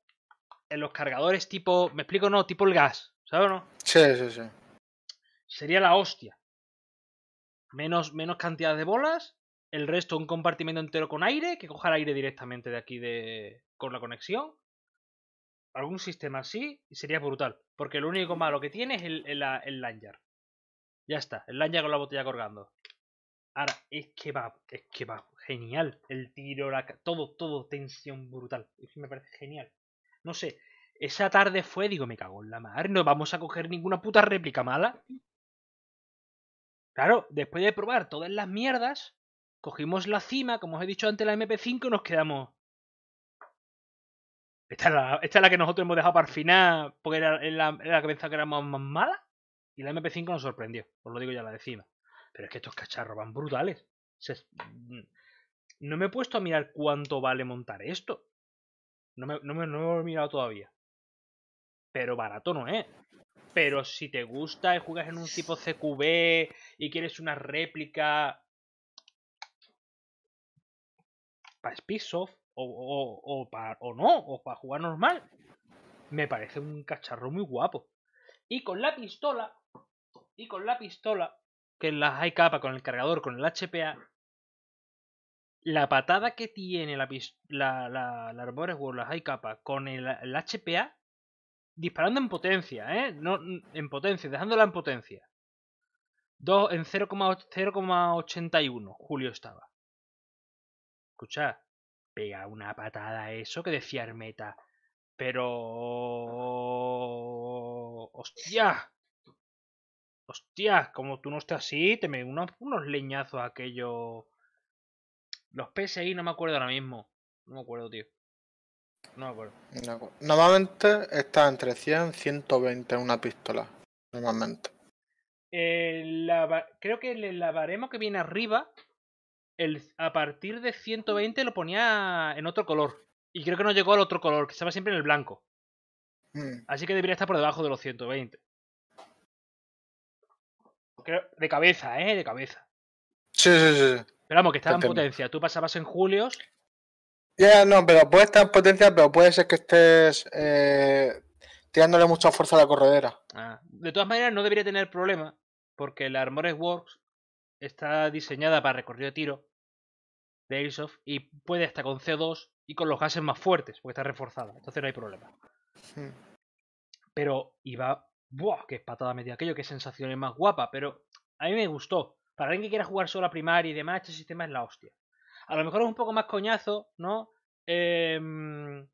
S1: en los cargadores tipo. ¿Me explico? No, tipo el gas. ¿Sabes o no? Sí, sí, sí sería la hostia. Menos, menos cantidad de bolas, el resto un compartimento entero con aire, que coja el aire directamente de aquí de, con la conexión. Algún sistema así y sería brutal. Porque lo único malo que tiene es el, el, lanyard. Ya está, el lanyard con la botella colgando. Ahora, es que va, es que va, genial. El tiro, todo, todo, tensión brutal. Es que me parece genial. No sé, esa tarde fue, digo, me cago en la madre. no vamos a coger ninguna puta réplica mala. Claro, después de probar todas las mierdas, cogimos la cima, como os he dicho antes, la MP5 y nos quedamos. Esta es, la, la que nosotros hemos dejado para el final, porque era, la, que pensaba que era más, mala. Y la MP5 nos sorprendió, os lo digo ya la de cima. Pero es que estos cacharros van brutales. Mm, no me he puesto a mirar cuánto vale montar esto. No me, he mirado todavía. Pero barato no es. Pero si te gusta y juegas en un tipo CQB y quieres una réplica para Speedsoft o, o, o, para, o no, o para jugar normal, me parece un cacharro muy guapo. Y con la pistola, y con la pistola, que es la high capa con el cargador, con el HPA, la patada que tiene la, la, Arbores World, la high capa, con el HPA, disparando en potencia, ¿eh? No, en potencia, dejándola en potencia. Dos en 0,81 Julio estaba. Escucha, pega una patada eso que decía Hermeta. Pero... ¡Hostia! ¡Hostia! Como tú no estás así, te me unos, leñazos aquellos... Los PSI no me acuerdo ahora mismo. No me acuerdo, tío. No me acuerdo.
S4: normalmente está entre 100 y 120 una pistola. Normalmente.
S1: Eh, creo que el lavaremos que viene arriba, el, a partir de 120 lo ponía en otro color. Y creo que no llegó al otro color, que estaba siempre en el blanco. Hmm. Así que debería estar por debajo de los 120. Creo, de cabeza, ¿eh? De cabeza. Sí, sí, sí. Pero vamos, que estaba en potencia. Tú pasabas en julios
S4: ya, no, pero puede estar en potencia, pero puede ser que estés eh, tirándole mucha fuerza a la corredera.
S1: Ah, de todas maneras, no debería tener problema, porque la Armored Works está diseñada para recorrido de tiro de Airsoft y puede estar con C2 y con los gases más fuertes, porque está reforzada, entonces no hay problema. Sí. Pero iba, ¡buah! ¡Qué patada media aquello! ¡Qué sensación es más guapa! Pero a mí me gustó. Para alguien que quiera jugar solo a primaria y demás, este sistema es la hostia. A lo mejor es un poco más coñazo, ¿no? Em,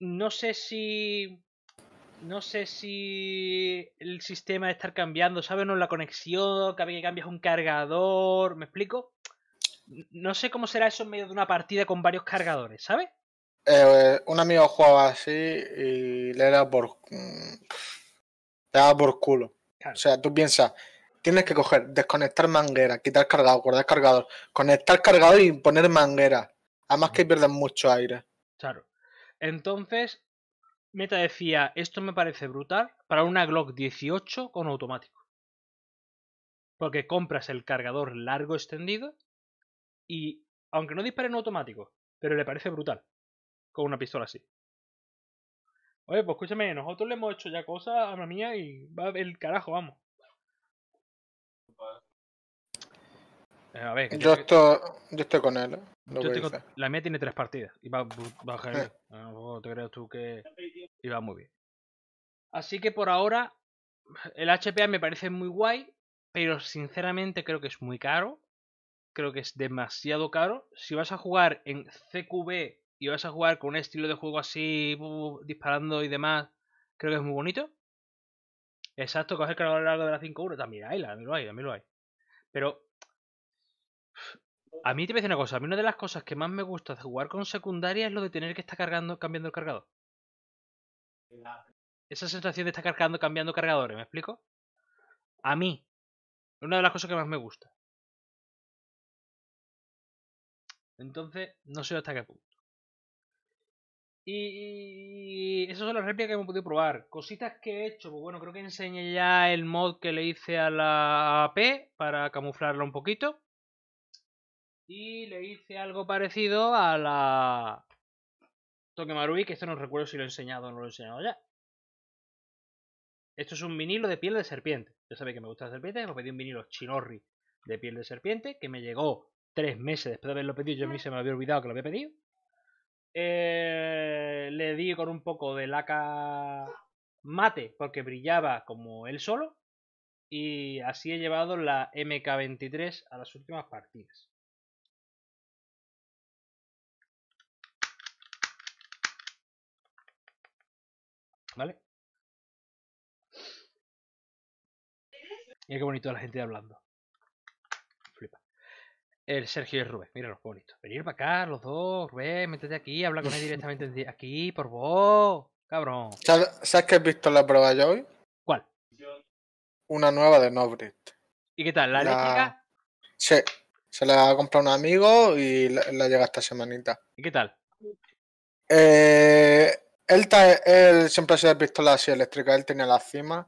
S1: no sé si. No sé si el sistema de estar cambiando, ¿sabes? No la conexión, cada que cambias un cargador, ¿me explico? No sé cómo será eso en medio de una partida con varios cargadores, ¿sabes?
S4: Eh, un amigo jugaba así y le era por. Mm, le daba por culo. O sea, tú piensas, Tienes que coger, desconectar manguera, quitar cargador, guardar cargador, conectar cargador y poner manguera. Además que pierden mucho aire.
S1: Claro. Entonces, Meta decía, esto me parece brutal para una Glock 18 con automático. Porque compras el cargador largo extendido y, aunque no dispare en automático, pero le parece brutal con una pistola así. Oye, pues escúchame, nosotros le hemos hecho ya cosas a la mía y va el carajo, vamos.
S4: Eh, yo, estoy, yo con él. ¿eh?
S1: la mía tiene tres partidas y va, a eh. te tú que iba muy bien. Así que por ahora, el HPA me parece muy guay, pero sinceramente creo que es muy caro. Creo que es demasiado caro. Si vas a jugar en CQB y vas a jugar con un estilo de juego así, disparando y demás, creo que es muy bonito. Exacto, coger lo largo de la 5-1, también hay, también lo hay, también lo hay. Pero a mí te voy una cosa, a mí una de las cosas que más me gusta de jugar con secundaria es lo de tener que estar cargando, cambiando el cargador. Esa sensación de estar cargando, cambiando cargadores, ¿me explico? A
S2: mí. una de las cosas que más me gusta.
S1: Entonces, no sé hasta qué punto. Y eso son las réplicas que hemos podido probar. Cositas que he hecho. Pues bueno, creo que enseñé ya el mod que le hice a la AP para camuflarla un poquito. Y le hice algo parecido a la Tokemarui, que esto no recuerdo si lo he enseñado o no lo he enseñado ya. Esto es un vinilo de piel de serpiente. Ya sabéis que me gusta serpiente, serpiente, me pedí un vinilo chinorri de piel de serpiente, que me llegó tres meses después de haberlo pedido, yo a mí se me había olvidado que lo había pedido. Eh, le di con un poco de laca mate, porque brillaba como él solo, y así he llevado la MK23 a las últimas partidas. ¿Vale? Mira qué bonito la gente hablando. Flipa. El Sergio y el Rubén, míralo, bonito. Venir para acá, los dos, Rubén, métete aquí, habla con él directamente aquí, por vos, cabrón.
S4: ¿Sabes que has visto la prueba yo hoy? ¿Cuál? Una nueva de Nobrit. ¿Y qué tal? ¿La, la... eléctrica? Sí, se la ha comprado un amigo y la, la llega esta semanita. ¿Y qué tal? Eh, él, siempre ha sido de pistola así eléctrica, él tenía la cima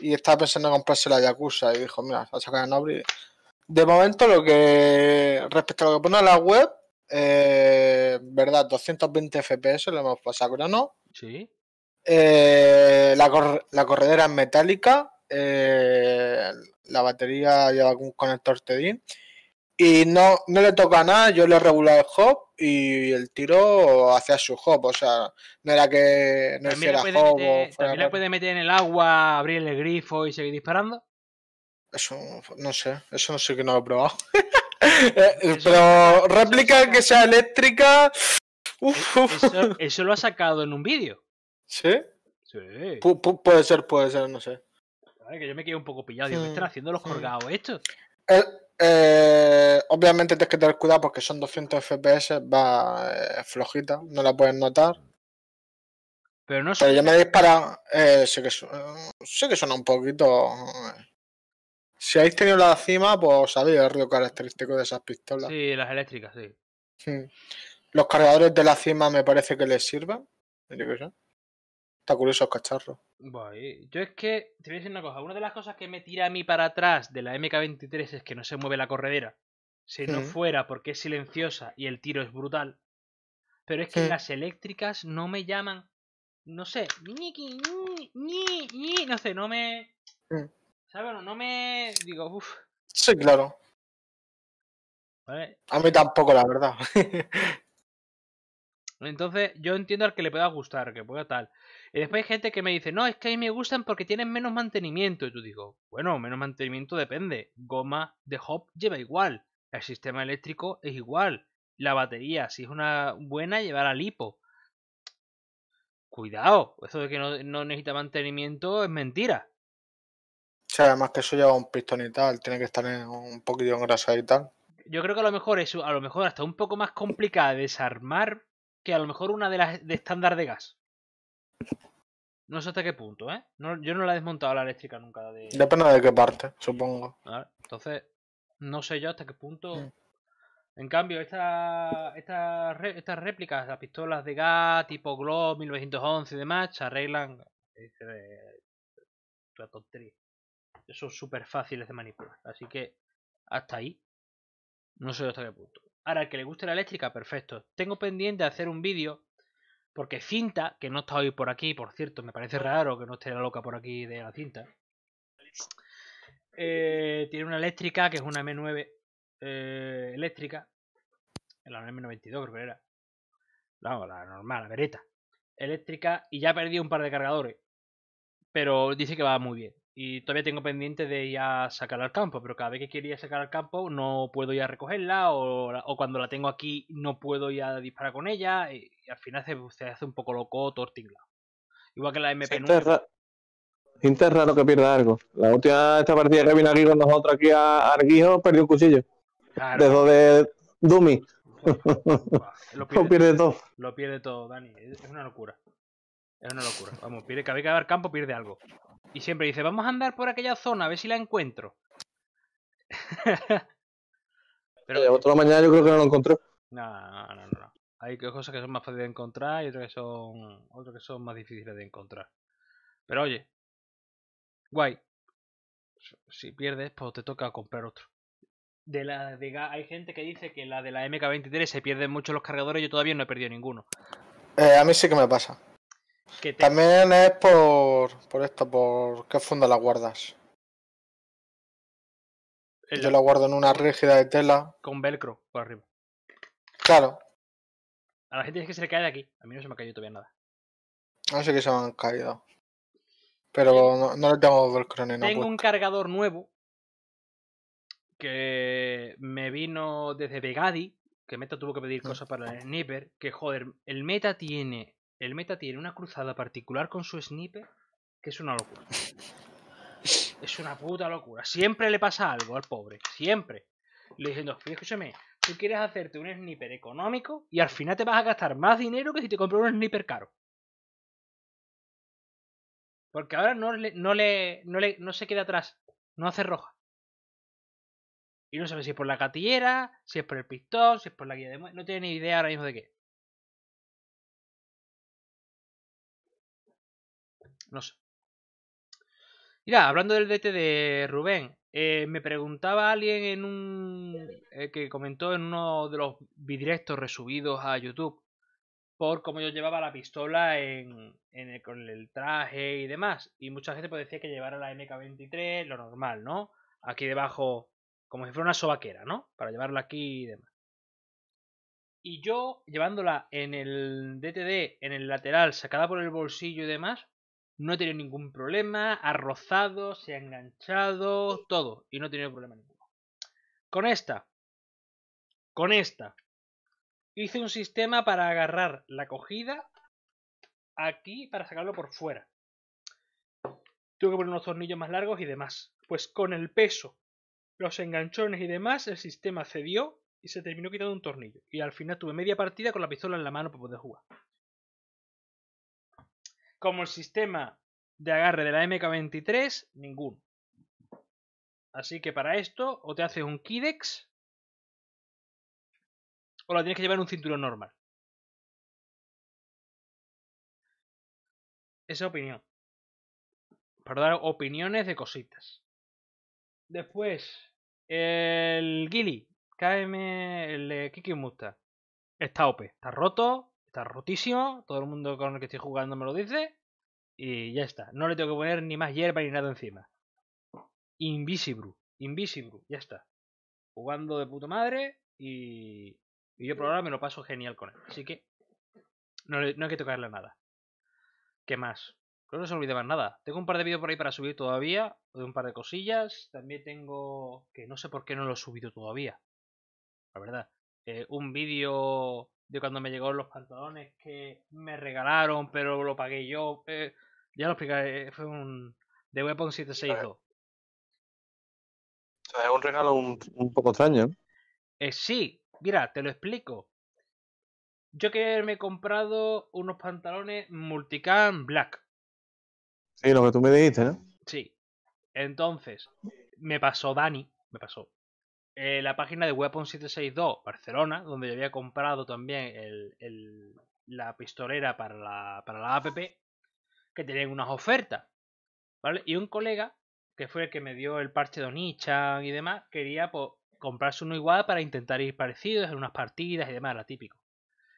S4: y estaba pensando en comprarse la Yakuza y dijo, mira, va a sacar a Nobri. De momento, lo que respecto a lo que pone en la web, eh, verdad, 220 FPS lo hemos pasado, ¿no? Sí. Eh, la, corredera es metálica, eh, la batería lleva un conector Teddy y no, no le toca nada, yo le he regulado el hop y el tiro hacia su hop, o sea, no era que no también hiciera hop. ¿También le
S1: puede meter en el agua, abrir el grifo y seguir disparando?
S4: Eso no sé, eso no sé que no lo he probado. Eh, pero réplica que sea eléctrica. E, uf,
S1: Eso, lo ha sacado en un vídeo. ¿Sí? Sí.
S4: puede ser, puede ser, no sé.
S1: que yo me quedé un poco pillado. Digo, están haciendo los colgados estos?
S4: Eh, eh, obviamente tienes que tener cuidado porque son 200 FPS, va eh, flojita, no la puedes notar. Pero no Pero ya me dispara, eh, Sé que, sé que suena un poquito. Eh. Si habéis tenido la cima, pues sabéis el característico de esas pistolas.
S1: Sí, las eléctricas, sí.
S4: Hmm. Los cargadores de la cima me parece que les sirven. Está curioso cacharros.
S1: Eh, yo es que, te voy a decir una cosa, una de las cosas que me tira a mí para atrás de la MK23 es que no se mueve la corredera. Si no fuera porque es silenciosa y el tiro es brutal. Pero es que las eléctricas no me llaman. No sé. Ni, ni, ni, no sé, no me. ¿Sabes? No me. Digo, uff.
S4: Sí, claro. ¿Vale? A mí tampoco, la verdad.
S1: Entonces, yo entiendo al que le pueda gustar, que pueda tal. Y después hay gente que me dice, no, es que a mí me gustan porque tienen menos mantenimiento. Y tú digo, bueno, menos mantenimiento depende. Goma de hop lleva igual. El sistema eléctrico es igual. La batería, si es una buena, llevará lipo. Cuidado, eso de que no, necesita mantenimiento es mentira.
S4: sea, además que eso lleva un pistón y tal, tiene que estar en un poquito engrasado y tal.
S1: Yo creo que a lo mejor es a lo mejor hasta un poco más complicada desarmar que a lo mejor una de las de estándar de gas. No sé hasta qué punto, ¿eh? yo no la he desmontado la eléctrica nunca. Depende
S4: de qué parte, supongo.
S1: entonces, no sé yo hasta qué punto. Mm. En cambio, estas réplicas, las pistolas de gas tipo Glob 1911 y demás, se arreglan. La eh, tontería. Son súper fáciles de manipular. Así que, hasta ahí. No sé yo hasta qué punto. Ahora, el que le guste la eléctrica, perfecto. Tengo pendiente de hacer un vídeo porque Cinta, que no está hoy por aquí, por cierto, me parece raro que no esté la loca por aquí de la Cinta. Eh, tiene una eléctrica que es una M9 eh, eléctrica. La M92 creo que era. la normal, la vereta. Eléctrica y ya ha perdido un par de cargadores. Pero dice que va muy bien. Y todavía tengo pendiente de ir a sacarla al campo, pero cada vez que quería sacar al campo no puedo ir a recogerla o, o cuando la tengo aquí no puedo ir a disparar con ella y, al final se, hace un poco loco tortigla. Igual que la MP9.
S6: Inter es raro que pierda algo. La última esta partida que vino aquí con nosotros aquí a Arguijo perdió un cuchillo. Claro. de Dumi. Lo pierde, pierde, todo.
S1: Lo pierde todo, Dani. Es una locura. Es una locura. Vamos, pierde, cada vez que va al campo pierde algo. Y siempre dice, vamos a andar por aquella zona, a ver si la encuentro.
S6: Pero... de otra mañana yo creo que no lo encontró.
S1: No, no, no, Hay cosas que son más fáciles de encontrar y otras que son, otras que son más difíciles de encontrar. Pero oye, guay. Si pierdes,
S4: pues te toca comprar otro.
S1: De la hay gente que dice que la de la MK23 se pierden mucho los cargadores, yo todavía no he perdido ninguno.
S4: Eh, a mí sí que me pasa. También es por, por esto, por qué funda la guardas. Yo la guardo en una rígida de tela.
S1: Con velcro por arriba. Claro. A la gente es que se le cae de aquí. A mí no se me ha caído todavía nada.
S4: No sé que se me han caído. Pero no, no le tengo velcro ni nada. Tengo un
S1: cargador nuevo que me vino desde Vegadi, que Meta tuvo que pedir mm. cosas para el sniper, que joder, el Meta tiene el meta tiene una cruzada particular con su sniper que es una locura. es una puta locura. Siempre le pasa algo al pobre. Siempre. Le diciendo, escúchame, tú quieres hacerte un sniper económico y al final te vas a gastar más dinero que si te compras un sniper caro. Porque ahora no le, no le, no se queda atrás, no hace roja. Y no sabe si es por la catillera, si es por el pistón, si es por la guía de
S2: no tiene ni idea ahora mismo de qué.
S1: No sé. Mira, hablando del DT de Rubén, eh, me preguntaba alguien en un. Eh, que comentó en uno de los directos resubidos a YouTube por cómo yo llevaba la pistola en, el, con el traje y demás. Y mucha gente pues decía que llevara la MK23, lo normal, ¿no? Aquí debajo, como si fuera una sobaquera, ¿no? Para llevarla aquí y demás. Y yo llevándola en el DTD, en el lateral, sacada por el bolsillo y demás, no he tenido ningún problema, ha rozado, se ha enganchado, todo, y no he tenido problema ninguno. Con esta, con esta, hice un sistema para agarrar la cogida aquí para sacarlo por fuera. Tuve que poner unos tornillos más largos y demás. Pues con el peso, los enganchones y demás, el sistema cedió y se terminó quitando un tornillo. Y al final tuve media partida con la pistola en la mano para poder jugar como el sistema de agarre de la MK23, ninguno. Así que para esto, o te haces un Kidex, o la
S2: tienes que llevar en un cinturón normal.
S1: Esa opinión. Para dar opiniones de cositas. Después, el Gili, KM, el Kiki Musta. Está OP, está roto, Está rotísimo, todo el mundo con el que estoy jugando me lo dice. Y ya está. No le tengo que poner ni más hierba ni nada encima. invisible invisible Ya está. Jugando de puta madre. Y, yo por ahora me lo paso genial con él. Así que no, hay que tocarle nada. ¿Qué más? Creo que no se olvide más nada. Tengo un par de vídeos por ahí para subir todavía. De un par de cosillas. También tengo. Que no sé por qué no lo he subido todavía. La verdad. Eh, un vídeo de cuando me llegó los pantalones que me regalaron, pero lo pagué yo. Eh, ya lo explicaré, fue un The Weapon 762. O
S6: sea, es un regalo un, poco extraño.
S1: Eh, sí, mira, te lo explico. Yo que me he comprado unos pantalones Multicam Black.
S6: Sí, lo que tú me dijiste, ¿no?
S1: Sí. Entonces, me pasó Dani, me pasó, eh, la página de Weapon 762 Barcelona, donde yo había comprado también el, la pistolera para la, para la APP, que tenían unas ofertas. ¿vale? Y un colega, que fue el que me dio el parche de Onichan y demás, quería pues, comprarse uno igual para intentar ir parecidos en unas partidas y demás, era típico.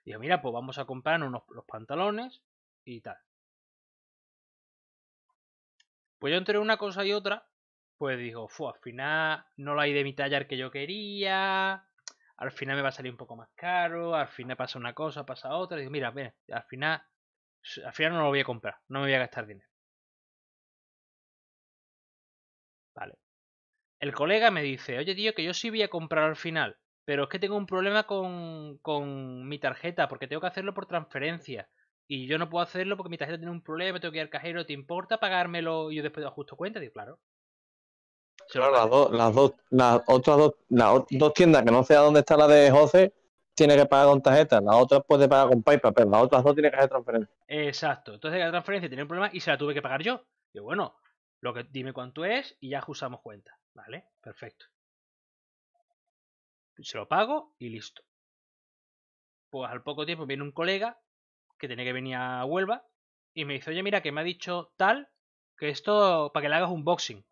S1: Y mira, pues vamos a comprar unos, los pantalones y tal. Pues yo entre una cosa y otra pues digo, al final no lo hay de mi taller que yo quería, al final me va a salir un poco más caro, al final pasa una cosa, pasa otra, digo, mira, al final, al final no lo voy a comprar, no me voy a gastar dinero. Vale. El colega me dice, oye tío, que yo sí voy a comprar al final, pero es que tengo un problema con, con mi tarjeta, porque tengo que hacerlo por transferencia. Y yo no puedo hacerlo porque mi tarjeta tiene un problema, tengo que ir al cajero, ¿te importa pagármelo? Y yo después ajusto cuenta, digo, claro,
S6: las dos, otras dos, tiendas que no sea dónde está la de José, tiene que pagar con tarjeta, la otra puede pagar con PayPal, pero las otras dos tiene que hacer transferencia.
S1: Exacto, entonces la transferencia tiene un problema y se la tuve que pagar yo. Y bueno, lo que dime cuánto es y ya usamos cuenta, ¿vale? Perfecto. Se lo pago y listo. Pues al poco tiempo viene un colega que tenía que venir a Huelva y me dice, oye, mira, que me ha dicho tal, que esto para que le hagas un boxing.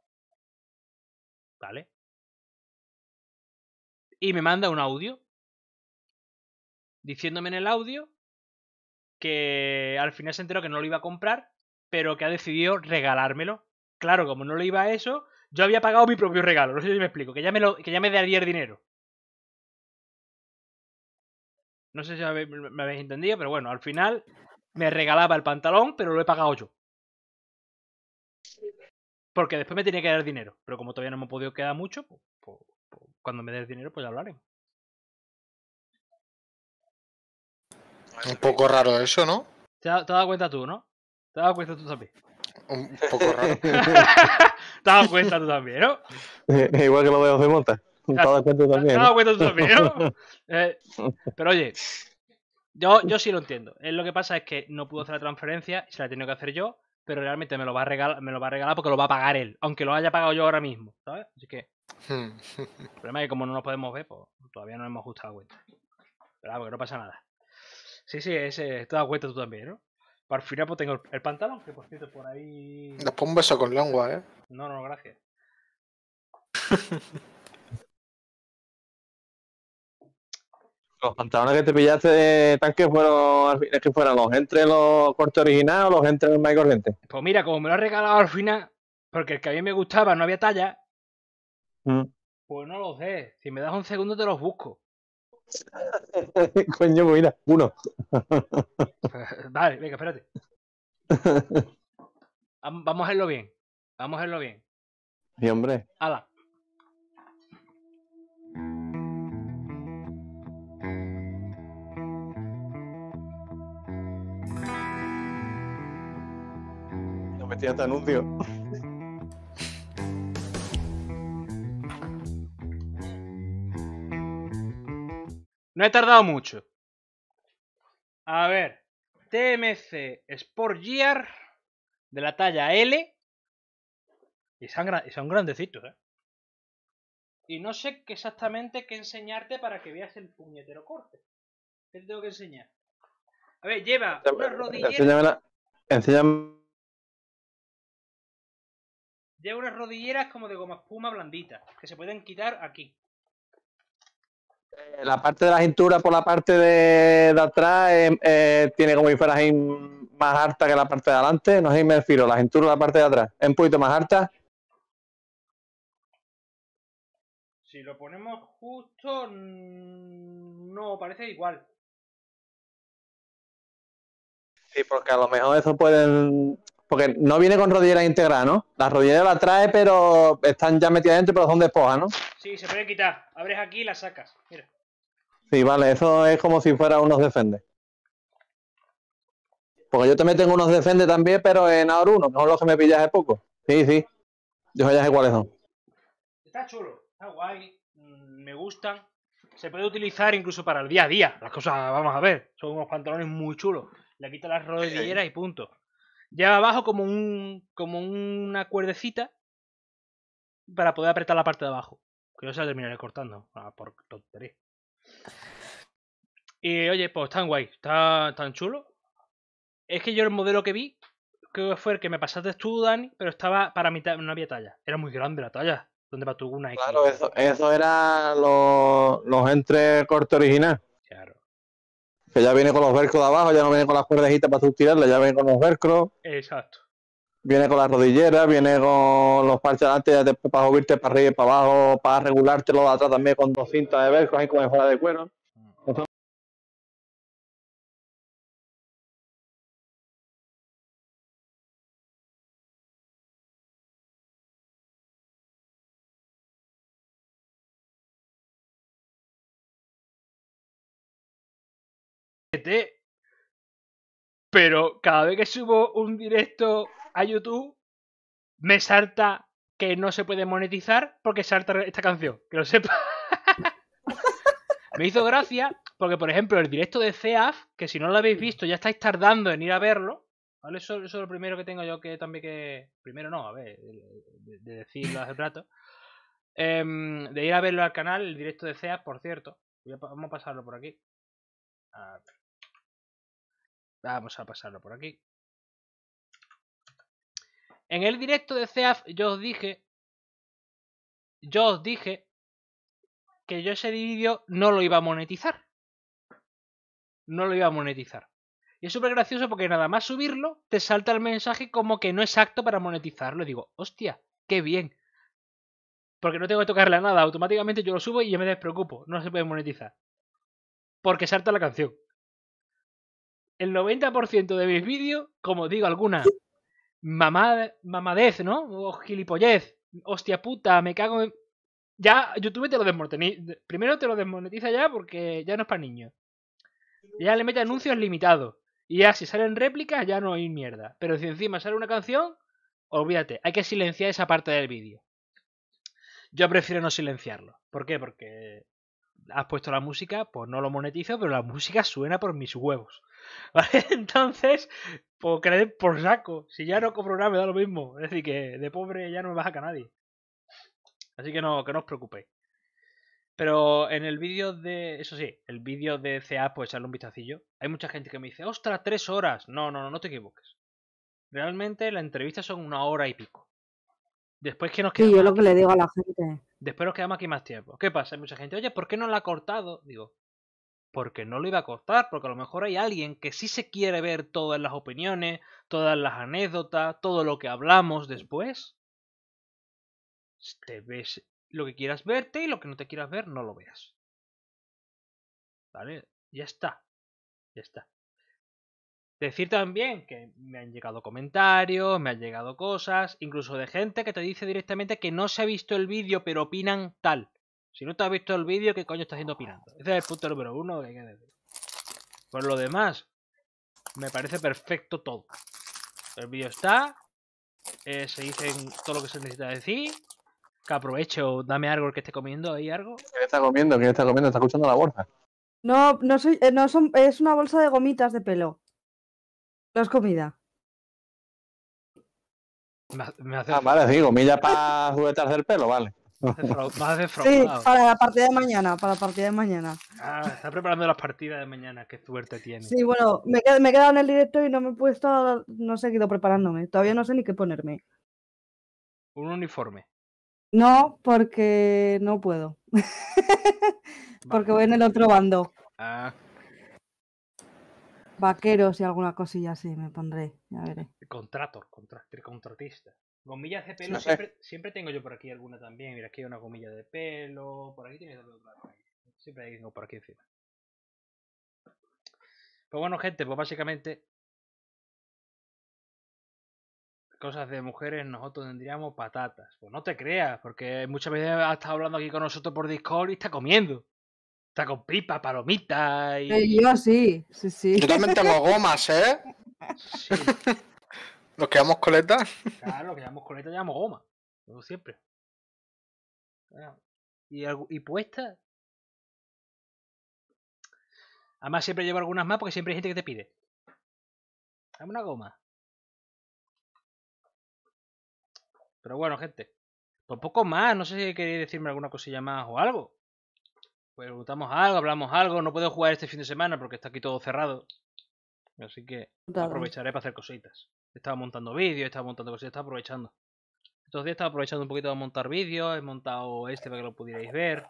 S2: ¿Vale? Y me manda un audio.
S1: Diciéndome en el audio que al final se enteró que no lo iba a comprar, pero que ha decidido regalármelo. Claro, como no le iba a eso, yo había pagado mi propio regalo. No sé si me explico. Que ya me, lo, que me el dinero. No sé si me habéis entendido, pero bueno, al final me regalaba el pantalón, pero lo he pagado yo. Porque después me tenía que dar dinero. Pero como todavía no me he podido quedar mucho, cuando me des dinero, pues ya hablaré.
S4: Un poco raro eso, ¿no?
S1: Te has dado cuenta tú, ¿no? Te has cuenta tú también. Un poco raro. te has dado cuenta tú también, ¿no?
S6: Igual que lo veo de Te has dado cuenta tú también. Te has dado cuenta tú también, ¿no?
S1: Eh, pero oye, yo, sí lo entiendo. Es eh, lo que pasa es que no pudo hacer la transferencia y se la he tenido que hacer yo pero realmente me lo va a regalar, me lo va a regalar porque lo va a pagar él, aunque lo haya pagado yo ahora mismo, ¿sabes? Así que hmm. el problema es que como no nos podemos ver, pues todavía no hemos ajustado cuenta. Pero no pasa nada. Sí, sí, ese, te das cuenta tú también, ¿no? Para el final pues tengo el, pantalón, que por cierto por ahí.
S4: nos un beso con lengua, ¿eh?
S1: No, no, gracias.
S6: Los pantalones que te pillaste de tanque fueron que fueron los entre los cortes originales o los entre más corrientes.
S1: Pues mira, como me lo has regalado al final, porque el que a mí me gustaba no había talla, mm. pues no lo sé. Si me das un segundo te los busco.
S6: Coño, pues mira, uno.
S1: vale, venga, espérate. Vamos a hacerlo bien. Vamos a hacerlo bien. Sí, hombre. Ala. No he tardado mucho. A ver, TMC Sport Gear de la talla L. Y son, y grandecitos, ¿eh? Y no sé exactamente qué enseñarte para que veas el puñetero corte. ¿Qué te tengo
S2: que enseñar? A ver, lleva una Lleva unas rodilleras como de goma espuma blandita,
S1: que se pueden quitar aquí.
S6: Eh, la parte de la cintura por la parte de, de atrás eh, eh, tiene como si más alta que la parte de adelante. No sé si me refiero, la cintura la parte de atrás. ¿Es un poquito más alta?
S2: Si lo ponemos justo, mm, no, parece igual.
S6: Sí, porque a lo mejor eso pueden porque no viene con rodillera integrada, ¿no? La rodillera la trae, pero están ya metidas dentro, pero son de ¿no?
S1: Sí, se puede quitar. Abres aquí y la sacas. Mira.
S6: Sí, vale, eso es como si fuera unos defende. Porque yo también tengo unos defende también, pero en ahora uno, no los que me pillas hace poco. Sí, sí. Yo ya sé cuáles son.
S1: Está chulo, está guay, mm, me gustan. Se puede utilizar incluso para el día a día. Las cosas, vamos a ver, son unos pantalones muy chulos. Le quita las rodilleras y punto. Lleva abajo como un como una cuerdecita para poder apretar la parte de abajo. Que yo se la terminaré cortando. Ah, por tontería. Y oye, pues tan guay, está tan chulo. Es que yo el modelo que vi, creo que fue el que me pasaste tú, Dani, pero estaba para mitad, no había talla. Era muy grande la talla. Donde va tu una Claro, eso,
S6: eso era los, los entre corte original. Claro. Que ya viene con los velcros de abajo, ya no viene con las cuerdejitas para tú ya viene con los velcros. Exacto. Viene con las rodilleras, viene con los parches delante para subirte para arriba y para abajo, para regulártelo de atrás también con dos cintas de velcro y con mejora de cuero.
S1: Pero cada vez que subo un directo a YouTube, me salta que no se puede monetizar porque salta esta canción. Que lo sepa. me hizo gracia porque, por ejemplo, el directo de CEAF, que si no lo habéis visto, ya estáis tardando en ir a verlo. ¿Vale? Eso, es lo primero que tengo yo que también que. Primero no, a ver, de, decirlo hace rato. Em, de ir a verlo al canal, el directo de CEAF, por cierto. Vamos a pasarlo por aquí. Vamos a pasarlo por aquí.
S2: En el directo de CEAF yo os dije, yo
S1: os dije que yo ese vídeo no lo iba a monetizar. No lo iba a monetizar. Y es súper gracioso porque nada más subirlo, te salta el mensaje como que no es apto para monetizarlo. Y digo, hostia, qué bien. Porque no tengo que tocarle a nada. Automáticamente yo lo subo y yo me despreocupo. No se puede monetizar. Porque salta la canción el 90% de mis vídeos, como digo alguna mamad, mamadez, ¿no? O gilipollez, hostia puta, me cago en... Ya YouTube te lo desmonetiza. Primero te lo desmonetiza ya porque ya no es para niños. Ya le mete anuncios limitados. Y ya si salen réplicas ya no hay mierda. Pero si encima sale una canción, olvídate, hay que silenciar esa parte del vídeo. Yo prefiero no silenciarlo. ¿Por qué? Porque has puesto la música, pues no lo monetizo, pero la música suena por mis huevos. ¿Vale? Entonces, pues creed por saco. Si ya no cobro nada, me da lo mismo. Es decir, que de pobre ya no me baja a nadie. Así que no, que no os preocupéis. Pero en el vídeo de. Eso sí, el vídeo de CA, pues echarle un vistacillo. Hay mucha gente que me dice, ¡ostras, tres horas! No, no, no, no te equivoques. Realmente la entrevista son una hora y pico. Después que nos quedamos. yo lo
S3: que le digo a la gente.
S1: Después nos quedamos aquí más tiempo. ¿Qué pasa? Hay mucha gente, oye, ¿por qué no la ha cortado? Digo, porque no lo iba a cortar, porque a lo mejor hay alguien que sí se quiere ver todas las opiniones, todas las anécdotas, todo lo que hablamos después. Te ves
S2: lo que quieras verte y lo que no te quieras ver, no lo veas. ¿Vale? Ya
S1: está. Ya está. Decir también que me han llegado comentarios, me han llegado cosas, incluso de gente que te dice directamente que no se ha visto el vídeo, pero opinan tal. Si no te has visto el vídeo, ¿qué coño estás haciendo opinando? Ese es el punto número uno que hay que decir. Por lo demás, me parece perfecto todo. El vídeo está, eh, se dice todo lo que se necesita decir, que aprovecho, dame algo el que esté comiendo ahí algo.
S6: quién está comiendo? ¿Quién está comiendo? ¿Está escuchando la bolsa?
S3: No, no, soy, eh, no son, es una bolsa de gomitas de pelo. Las comida.
S6: Me, Ah, vale, digo milla para juguetas del pelo, vale. sí,
S3: para la partida de mañana, para la partida de mañana.
S1: Ah, está preparando las partidas de mañana, qué suerte tiene. Sí, bueno, me,
S3: he quedado en el directo y no me he puesto, no he seguido preparándome. Todavía no sé ni qué ponerme.
S1: ¿Un uniforme?
S3: No, porque no puedo. porque voy en el otro bando. Ah. Vaqueros y alguna cosilla así me pondré, a ver
S1: Contrator, contratista. Gomillas de pelo, siempre, tengo yo por aquí alguna también. Mira, aquí hay una gomilla de pelo, por aquí tienes otra. Siempre hay uno por aquí encima. Pues bueno, gente, pues básicamente cosas de mujeres nosotros tendríamos patatas. Pues no te creas, porque muchas veces ha estado hablando aquí con nosotros por Discord y está comiendo. Está con pipa, palomita y. Eh,
S3: yo sí, sí, sí. Yo también tengo
S4: gomas, ¿eh? Sí.
S1: ¿Los que llamamos coletas Claro, los que llamamos coletas llevamos goma. Como siempre.
S2: Ah, y, y puesta. Además, siempre llevo algunas más porque siempre hay gente que te pide. Dame una goma.
S1: Pero bueno, gente. Pues poco más. No sé si queréis decirme alguna cosilla más o algo preguntamos algo, hablamos algo. No puedo jugar este fin de semana porque está aquí todo cerrado. Así que aprovecharé para hacer cositas. Estaba montando vídeos, estaba montando cositas, estaba aprovechando. Estos días estaba aprovechando un poquito de montar vídeos. He montado este para que lo pudierais ver.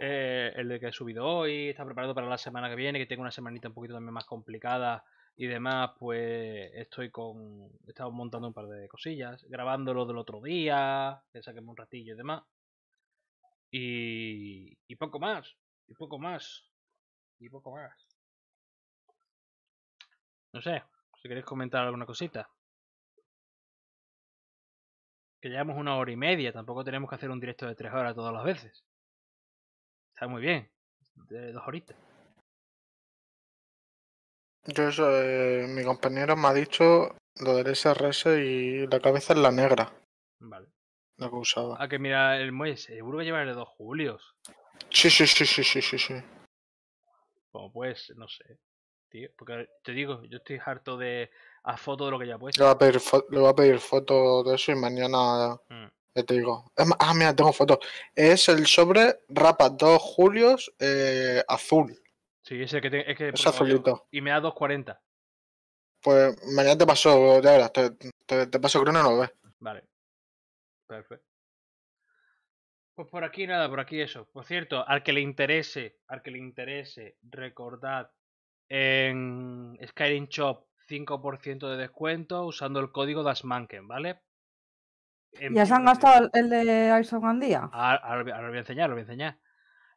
S1: Eh, el de que he subido hoy. Está preparado para la semana que viene, que tengo una semanita un poquito también más complicada y demás. Pues estoy con. He estado montando un par de cosillas. Grabando lo del otro día, que saquemos un ratillo y demás. Y, poco más, y poco más, y poco más.
S2: No sé, si queréis comentar alguna cosita. Que llevamos una hora y media, tampoco tenemos que hacer un directo de tres horas todas las veces. Está muy bien, de dos horitas.
S4: Yo, eh, mi compañero me ha dicho lo del SRS y la cabeza es la negra. Vale. Lo que usaba.
S1: Ah, que mira el muelle, seguro que lleva el de 2 julios.
S4: Sí, sí, sí, sí, sí, sí,
S1: Como pues, no sé. Tío, porque te digo, yo estoy harto de a foto de lo que ya puedes puesto. Le voy a pedir,
S4: le voy a pedir foto de eso y mañana te mm. digo. Ah, mira, tengo fotos. Es el sobre Rapa 2 Julios eh, azul.
S1: Sí, ese que es que es azulito. Y me da 2.40.
S4: Pues mañana te paso, ya verás, te,
S2: te, paso crono no lo ves.
S1: Vale. Perfecto. Pues por aquí nada, por aquí eso. Por cierto, al que le interese, al que le interese, recordad en Skyrim Shop 5% de descuento usando el código DASMANKEN, ¿vale? ¿Ya se han gastado
S3: el de Ice Gandía?
S1: Ah, ahora, lo voy a enseñar, lo voy a enseñar.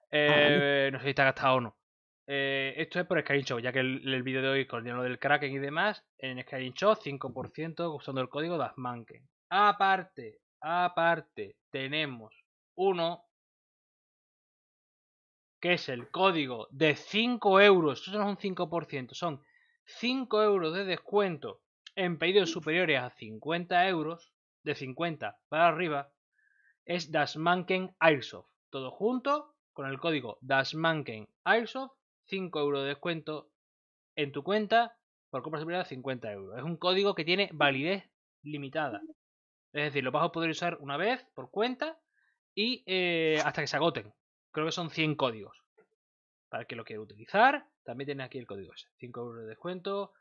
S1: Ah, eh, no sé si está gastado o no. Eh, esto es por Skyrim Shop, ya que el, vídeo de hoy con lo del Kraken y demás, en Skyrim Shop 5% usando el código DASMANKEN. Aparte, Aparte, tenemos uno que es el código de 5 euros, esto no es un 5%, son 5 euros de descuento en pedidos superiores a 50 euros, de 50 para arriba, es Dasmanken Airsoft. Todo junto con el código Dasmanken Airsoft, 5 euros de descuento en tu cuenta por compra superior a 50 euros. Es un código que tiene validez limitada. Es decir, lo vas a poder usar una vez por cuenta y eh, hasta que se agoten. Creo que son 100 códigos. Para el que lo quiera utilizar, también tiene aquí el código ese. 5 euros de descuento,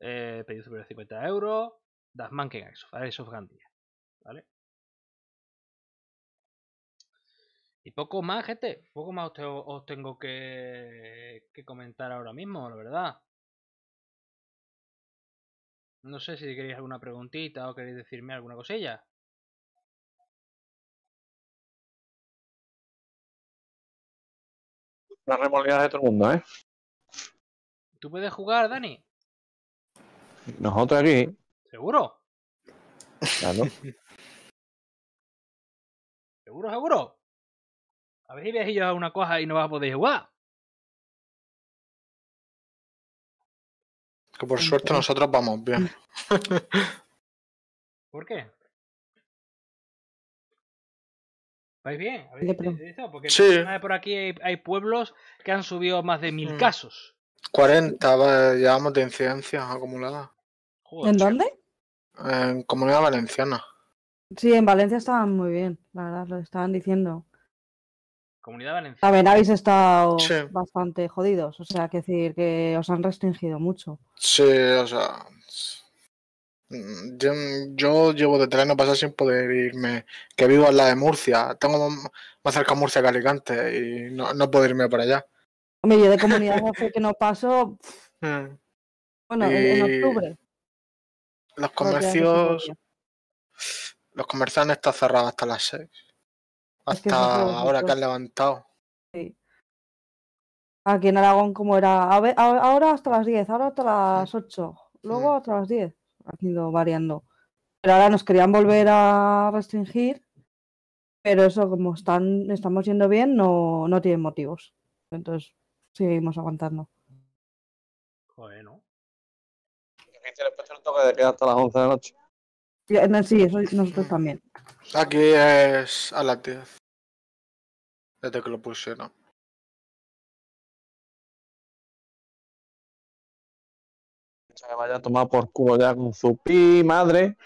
S1: eh, pedido superior a 50 euros, Das Manken Axof, Gandía. ¿Vale? Y poco más, gente. Poco más os, tengo que, que comentar ahora mismo, la verdad. No sé si queréis alguna preguntita
S2: o queréis decirme alguna cosilla. Las remolinas de todo el mundo, ¿eh? ¿Tú puedes jugar, Dani? Nosotros aquí. ¿Seguro? Claro. ¿Seguro, seguro? A ver si veis yo una cosa y no vas a poder jugar. Que por suerte eh. nosotros vamos bien. Mm. ¿Por qué? ¿Vais bien? Porque sí.
S1: por aquí hay, pueblos que han subido más de mil mm. casos.
S4: 40 llevamos de incidencia acumulada. ¿En dónde? En Comunidad Valenciana.
S3: Sí, en Valencia estaban muy bien, la verdad, lo estaban diciendo.
S4: Comunidad Valenciana. habéis estado
S3: bastante jodidos, o sea, que decir que os han restringido mucho.
S4: Sí, o sea. Mm, yo, llevo de el año pasado sin poder irme, que vivo en la de Murcia, tengo más cerca Murcia que Alicante y no, no puedo irme para allá.
S3: Hombre, de comunidad que no paso. Hmm. Bueno, en octubre.
S4: Los comercios. Los comerciantes están cerrados hasta las seis. Hasta ahora que han levantado.
S3: Sí. Aquí en Aragón, ¿cómo era? A ver, ahora hasta las 10, ahora hasta las 8, mm. luego mm. hasta las 10. Ha ido variando. Pero ahora nos querían volver a restringir, pero eso, como están, estamos yendo bien, no, no tienen motivos. Entonces, seguimos aguantando.
S2: bueno ¿no? hasta las 11 de la noche.
S3: Sí, nosotros también.
S2: Aquí es a las 10 desde que lo ¿no?
S6: Se vaya a tomar por culo ya con Zupi, madre.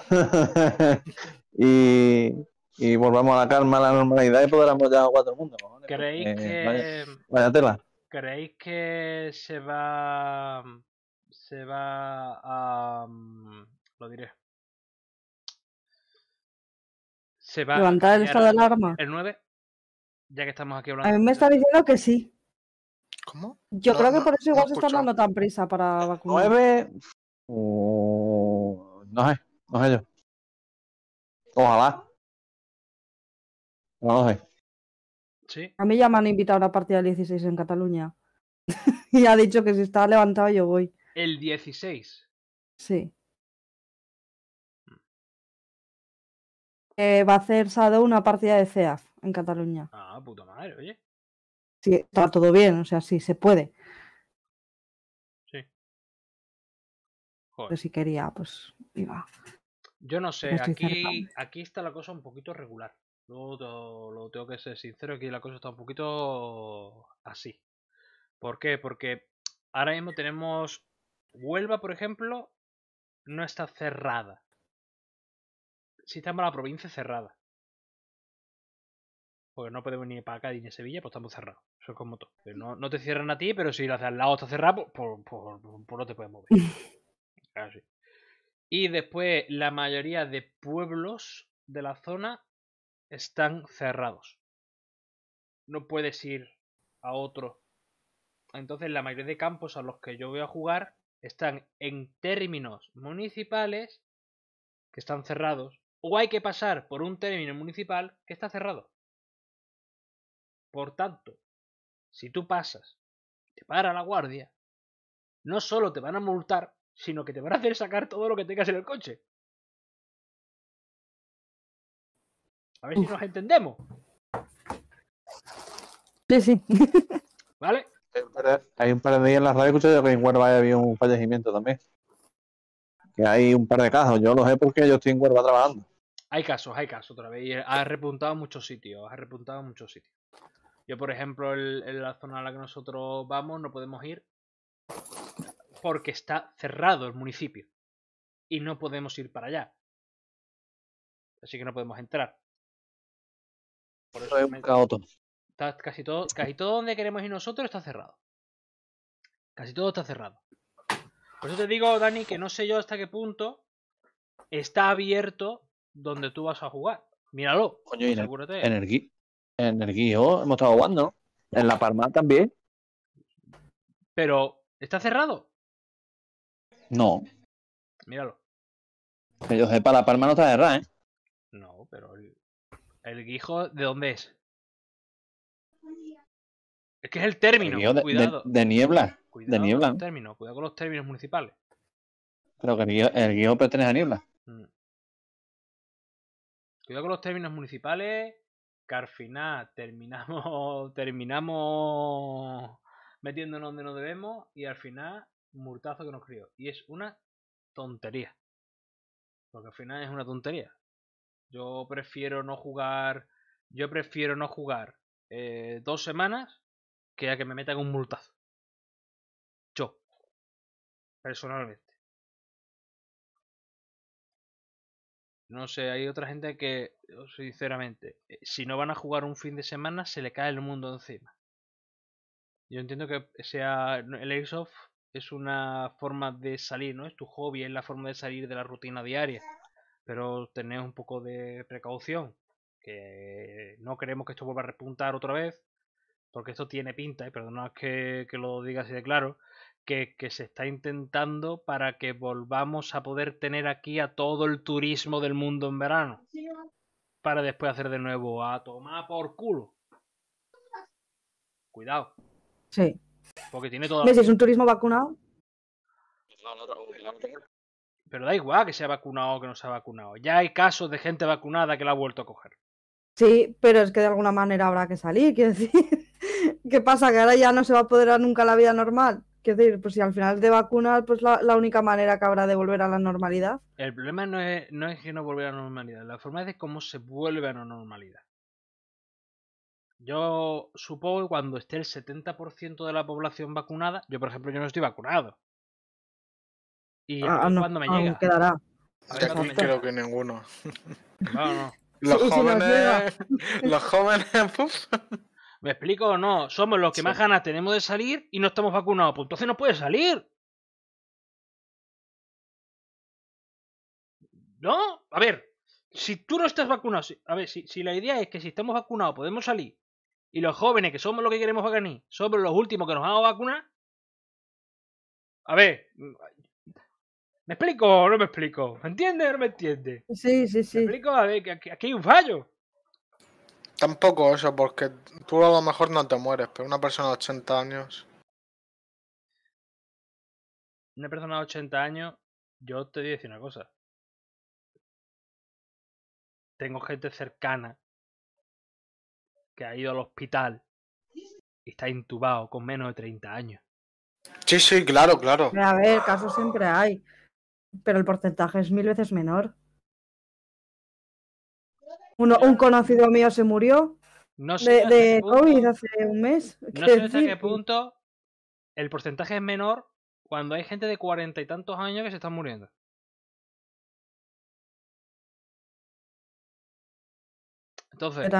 S6: y, y, volvamos a la calma, a la normalidad y podremos ya a todo el mundo.
S1: ¿Creéis que... Vaya, tela. ¿Creéis que se va... se va a... Mm, lo diré
S2: levantar el estado de alarma.
S1: El 9, ya que estamos aquí A
S2: mí me está
S3: diciendo que sí. ¿Cómo? Yo creo que por eso igual se está dando tan prisa para eh, vacunar. 9.
S2: no sé, no sé yo. Ojalá.
S1: No lo sé.
S3: Sí. A mí ya me han invitado a una partida del 16 en Cataluña. y ha dicho que si está levantado yo voy.
S1: ¿El 16?
S3: Sí. va a hacer Sado una partida de CEAF en Cataluña.
S2: Ah, puta madre, oye.
S3: Sí, está todo bien, o sea, sí se puede.
S1: Sí. Pero
S3: si quería, pues iba.
S1: Yo no sé, aquí, está la cosa un poquito regular. Luego lo tengo que ser sincero, aquí la cosa está un poquito así. ¿Por qué? Porque ahora mismo tenemos Huelva, por ejemplo, no está cerrada si estamos en la provincia cerrada. Porque no podemos ni para acá ni Sevilla, pues estamos cerrados. Eso como todo. No, no te cierran a ti, pero si la al lado está cerrado pues, pues, pues, pues no te puedes mover. Y después, la mayoría de pueblos de la zona están cerrados. No puedes ir a otro. Entonces, la mayoría de campos a los que yo voy a jugar están en términos municipales que están cerrados o hay que pasar por un término municipal que
S2: está cerrado. Por tanto, si tú pasas te para la guardia, no solo te van a multar, sino que te van a hacer sacar todo lo que tengas en el coche. A ver si nos
S1: entendemos.
S6: Sí, sí. ¿Vale? Hay un par de días en la radio escuchado que en Huelva había un fallecimiento también. Que hay un par de casos. Yo lo sé porque yo estoy en huerva trabajando.
S1: Hay casos, hay casos otra vez. Y ha repuntado muchos sitios, ha repuntado muchos sitios. Yo, por ejemplo, en la zona a la que nosotros vamos no podemos ir porque está cerrado el municipio. Y no podemos ir para allá. Así que no podemos entrar. Por eso un casi, todo, casi todo donde queremos ir nosotros está cerrado. Casi todo está cerrado. Por eso te digo, Dani, que no sé yo hasta qué punto está abierto donde tú vas a jugar. Míralo. Coño, y En el, hemos
S6: estado jugando. En La Palma también.
S1: Pero, ¿está cerrado?
S6: No. Míralo.
S2: Que yo sepa, La Palma no está cerrada, ¿eh? No, pero el,
S1: Guijo, ¿de dónde es? Es que es el término. de, cuidado. De, niebla. Cuidado de niebla. Con los términos, cuidado con los términos municipales.
S2: creo que el guijo, pertenece a niebla.
S1: Mm. Cuidado con los términos municipales, que al final terminamos, terminamos metiéndonos donde no debemos y al final multazo que nos crió. Y es una tontería. Porque al final es una tontería. Yo prefiero no jugar. Yo prefiero no jugar eh, dos semanas que a que me metan un multazo.
S2: Yo. Personalmente.
S1: No sé, hay otra gente que, sinceramente, eh, si no van a jugar un fin de semana, se le cae el mundo encima. Yo entiendo que sea el Airsoft es una forma de salir, ¿no? Es tu hobby, es la forma de salir de la rutina diaria. Pero tened un poco de precaución, que no queremos que esto vuelva a repuntar otra vez, porque esto tiene pinta, y ¿eh? perdonad que, que lo diga así de claro, que, se está intentando para que volvamos a poder tener aquí a todo el turismo del mundo en verano. Para después hacer de nuevo a tomar por culo. Cuidado. Sí. Porque tiene ¿Ves? Es un
S3: turismo vacunado.
S1: Pero da igual que sea vacunado o que no sea vacunado. Ya hay casos de gente vacunada que la ha vuelto a coger.
S3: Sí, pero es que de alguna manera habrá que salir, quiero decir. ¿Qué pasa? ¿Que ahora ya no se va a poder nunca la vida normal? Quiero decir, pues si al final de vacunas, pues la, única manera que habrá de volver a la normalidad.
S1: El problema no es, que no vuelva a la normalidad, la forma es de cómo se vuelve a la normalidad. Yo supongo que cuando esté el 70% de la población vacunada, yo por ejemplo yo no estoy vacunado. Y ah, ah, cuando me ah, llega. Quedará.
S4: no
S3: creo
S1: que ninguno.
S3: No, no. Los jóvenes,
S1: los jóvenes, ¿Me explico o no? Somos los que más ganas tenemos de salir y no estamos vacunados. Pues entonces no puede salir. ¿No? A ver, si tú no estás vacunado, a ver, si, la idea es que si estamos vacunados podemos salir y los jóvenes que somos los que queremos vacunar somos los últimos que nos hagan vacunar. A ver, ¿me explico o no me explico? ¿Me entiendes o no me entiendes? Sí, sí, sí. ¿Me explico? A ver, que aquí hay un fallo.
S4: Tampoco eso, porque tú a lo mejor no te mueres, pero una persona de 80 años.
S1: Una persona de 80 años, yo te voy decir una
S2: cosa. Tengo gente cercana
S1: que ha ido al hospital y está intubado con menos de 30
S4: años.
S3: Sí, sí, claro, claro. A ver, casos siempre hay, pero el porcentaje es mil veces menor un conocido mío se murió de, COVID hace un mes. No sé hasta qué
S1: punto el porcentaje es menor cuando hay gente de cuarenta y tantos años que se están muriendo.
S3: Entonces.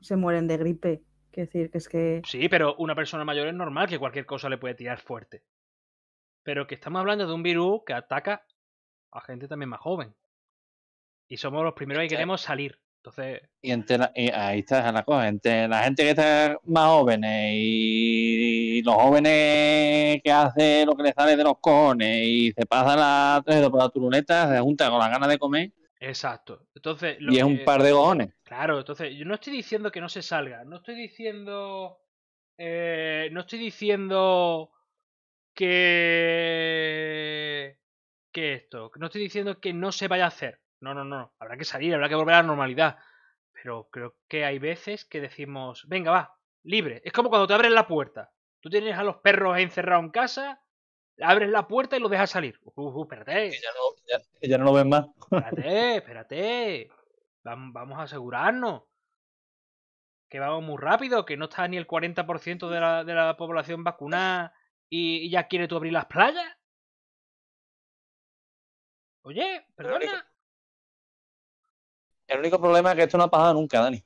S3: se, mueren de gripe. decir que es que.
S1: Sí, pero una persona mayor es normal que cualquier cosa le puede tirar fuerte. Pero que estamos hablando de un virus que ataca a gente también más joven. Y somos los primeros que queremos salir. Entonces.
S6: Y, ahí está la cosa. Entre la gente que está más jóvenes y los jóvenes que hacen lo que les sale de los cojones y se pasan la tres por la turuleta, se juntan con las ganas de comer.
S1: Exacto. Entonces, y es un par de cojones. Claro, entonces, yo no estoy diciendo que no se salga. No estoy diciendo. Eh, no estoy diciendo que. que esto. No estoy diciendo que no se vaya a hacer. No, no, no. Habrá que salir, habrá que volver a la normalidad. Pero creo que hay veces que decimos, venga, va, libre. Es como cuando te abres la puerta. Tú tienes a los perros encerrados en casa, abres la puerta y los dejas salir. Uh, uh espérate. ya, no,
S6: ya, no, lo ven más. espérate,
S1: espérate. Vamos, a asegurarnos. Que vamos muy rápido, que no está ni el 40% de la, de la población vacunada y, ya quiere tú abrir las playas. Oye,
S6: perdona. El único problema es que esto no ha pasado nunca, Dani.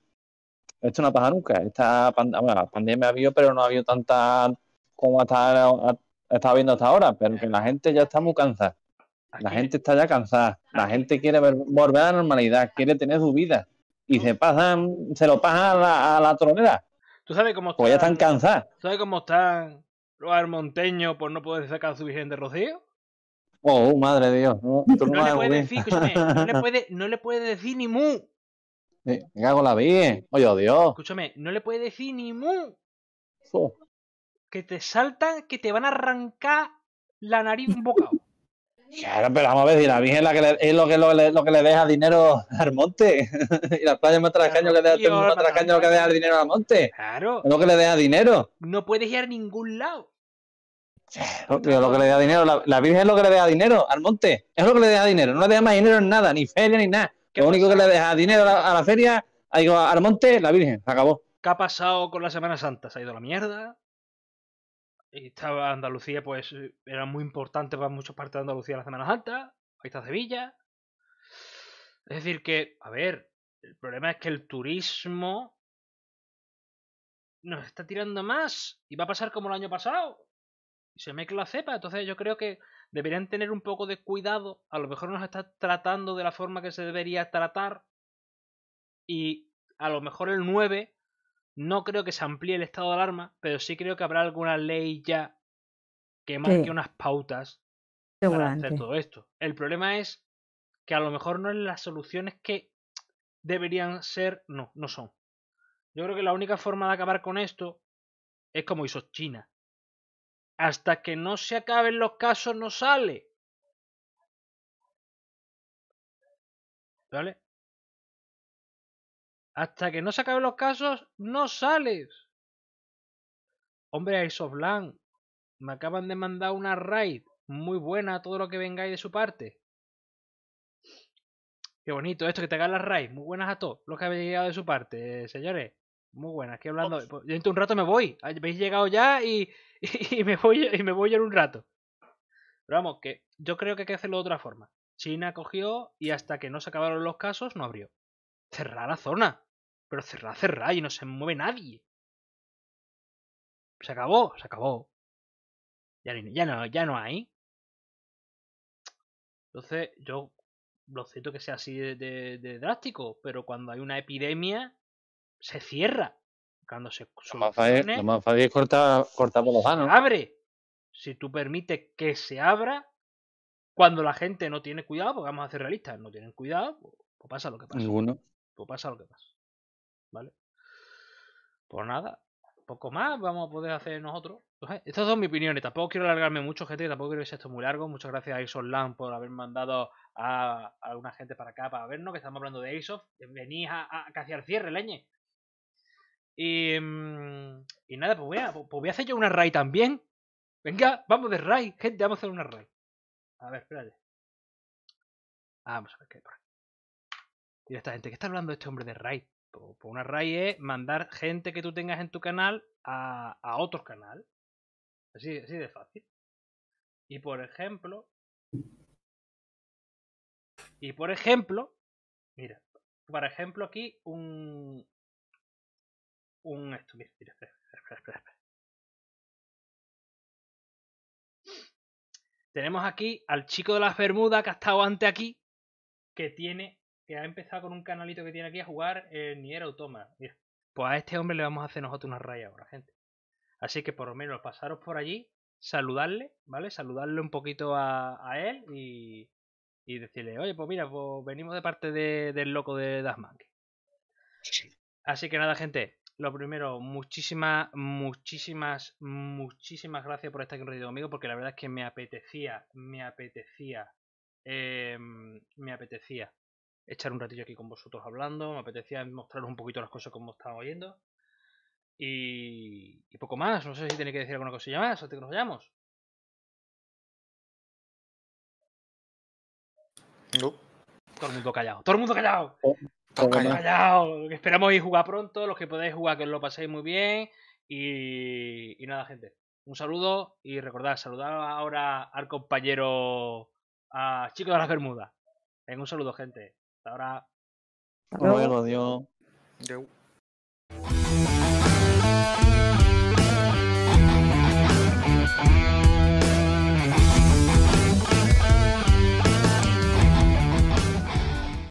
S6: Esto no ha pasado nunca. Esta la pandemia ha habido, pero no ha habido tanta como hasta, ha estado habiendo hasta ahora. Pero la gente ya está muy cansada. La gente está ya cansada. La gente quiere volver a la normalidad, quiere tener su vida. Y se pasan, se lo pasan a la, a tronera. Tú sabes cómo están. Pues ya están cansadas.
S1: ¿Tú sabes cómo están los Monteño por no poder sacar su virgen de rocío?
S6: Oh, madre de Dios. No, le puede decir, no le
S1: puede, no le puede decir ni mu.
S6: Me cago la vida. Oye, Dios.
S1: Escúchame, no le puede decir ni mu. Que te saltan, que te van a arrancar la nariz un bocado.
S6: Claro, pero vamos a ver y la Virgen que es lo que, le deja dinero al monte. y las playas más tracaño que deja, tío, más que deja el dinero al monte.
S1: Claro. Es lo que le deja dinero. No puedes ir a ningún lado.
S6: Lo que le da dinero, la, Virgen es lo que le da dinero al monte, es lo que le da dinero, no le deja más dinero en nada, ni feria ni nada. Lo único que le deja dinero a la, feria, al monte, la Virgen, se acabó.
S1: ¿Qué ha pasado con la Semana Santa? ¿Se ha ido a la mierda? estaba Andalucía, pues era muy importante para muchas partes de Andalucía la Semana Santa. Ahí está Sevilla. Es decir, que, a ver, el problema es que el turismo nos está tirando más y va a pasar como el año pasado se mezcla cepa. Entonces yo creo que deberían tener un poco de cuidado. A lo mejor nos está tratando de la forma que se debería tratar. Y a lo mejor el 9 no creo que se amplíe el estado de alarma, pero sí creo que habrá alguna ley ya que marque que unas pautas para hacer todo esto. El problema es que a lo mejor no es las soluciones que deberían ser, no, no son. Yo creo que la única forma de acabar con esto es como hizo China,
S2: hasta que no se acaben los casos no sale. ¿Vale? Hasta que no se acaben los
S1: casos no sales. Hombre, Ice of me acaban de mandar una raid muy buena a todos los que vengáis de su parte. Qué bonito esto que te hagan las raid! Muy buenas a todos los que habéis llegado de su parte, eh, señores. Muy buenas, aquí hablando. Dentro de un rato me voy. Habéis llegado ya y, y me voy y me voy a un rato. Pero vamos, que yo creo que hay que hacerlo de otra forma. China cogió y hasta que no se acabaron los casos no abrió. Cerrar la zona. Pero cerrar, cerrar y no se mueve nadie. Se acabó, se acabó. Ya, ya no, ya no hay. Entonces, yo lo siento que sea así de drástico, pero cuando hay una epidemia, se cierra. Cuando se Abre. Si tú permites que se abra, cuando la gente no tiene cuidado, porque vamos a ser realistas, no tienen cuidado, pues, pues pasa lo que pasa. Ninguno. Pues pasa lo que pasa. ¿Vale? Por pues nada, poco más vamos a poder hacer nosotros. Estas son mis opiniones. Tampoco quiero alargarme mucho, gente. Tampoco quiero que sea esto muy largo. Muchas gracias a Isoland por haber mandado a alguna gente para acá para vernos. Que estamos hablando de ASOF. Venís a, a, casi al cierre, leñe. Y, mm, y nada, pues voy, a, pues voy a hacer yo una raid también.
S2: Venga, vamos de raid, gente, vamos a hacer una raid.
S1: A ver, espérate. Vamos a ver qué hay por aquí. gente, ¿qué está hablando este hombre de raid? Pues, pues una raid es mandar gente que tú tengas en tu canal a, a otro canal. Así, así de fácil. Y por ejemplo.
S2: Y por ejemplo. Mira, por ejemplo, aquí un, un
S1: Tenemos aquí al chico de las Bermudas que ha estado antes aquí, que tiene, que ha empezado con un canalito que tiene aquí a jugar el Nier Automata. Pues a este hombre le vamos a hacer nosotros una raya ahora, gente. Así que por lo menos pasaros por allí, saludarle, ¿vale? Saludarle un poquito a, él y, y decirle, oye, pues mira, pues venimos de parte del loco de Dasman. Así que nada, gente, lo primero, muchísimas, muchísimas, muchísimas gracias por estar aquí un conmigo, porque la verdad es que me apetecía, me apetecía, eh, me apetecía echar un ratillo aquí con vosotros hablando, me apetecía mostraros un poquito las cosas como estaban oyendo. Y, y poco más, no sé si tenéis que decir alguna cosilla más antes que nos
S2: vayamos. No.
S1: Todo el mundo callado, todo el mundo callado. Oh. Esperamos ir jugar pronto. Los que podáis jugar, que os lo paséis muy bien. Y, nada, gente. Un saludo y recordad, saludar ahora al compañero Chico de las Bermudas. un saludo, gente. Hasta ahora.
S6: Hasta adiós.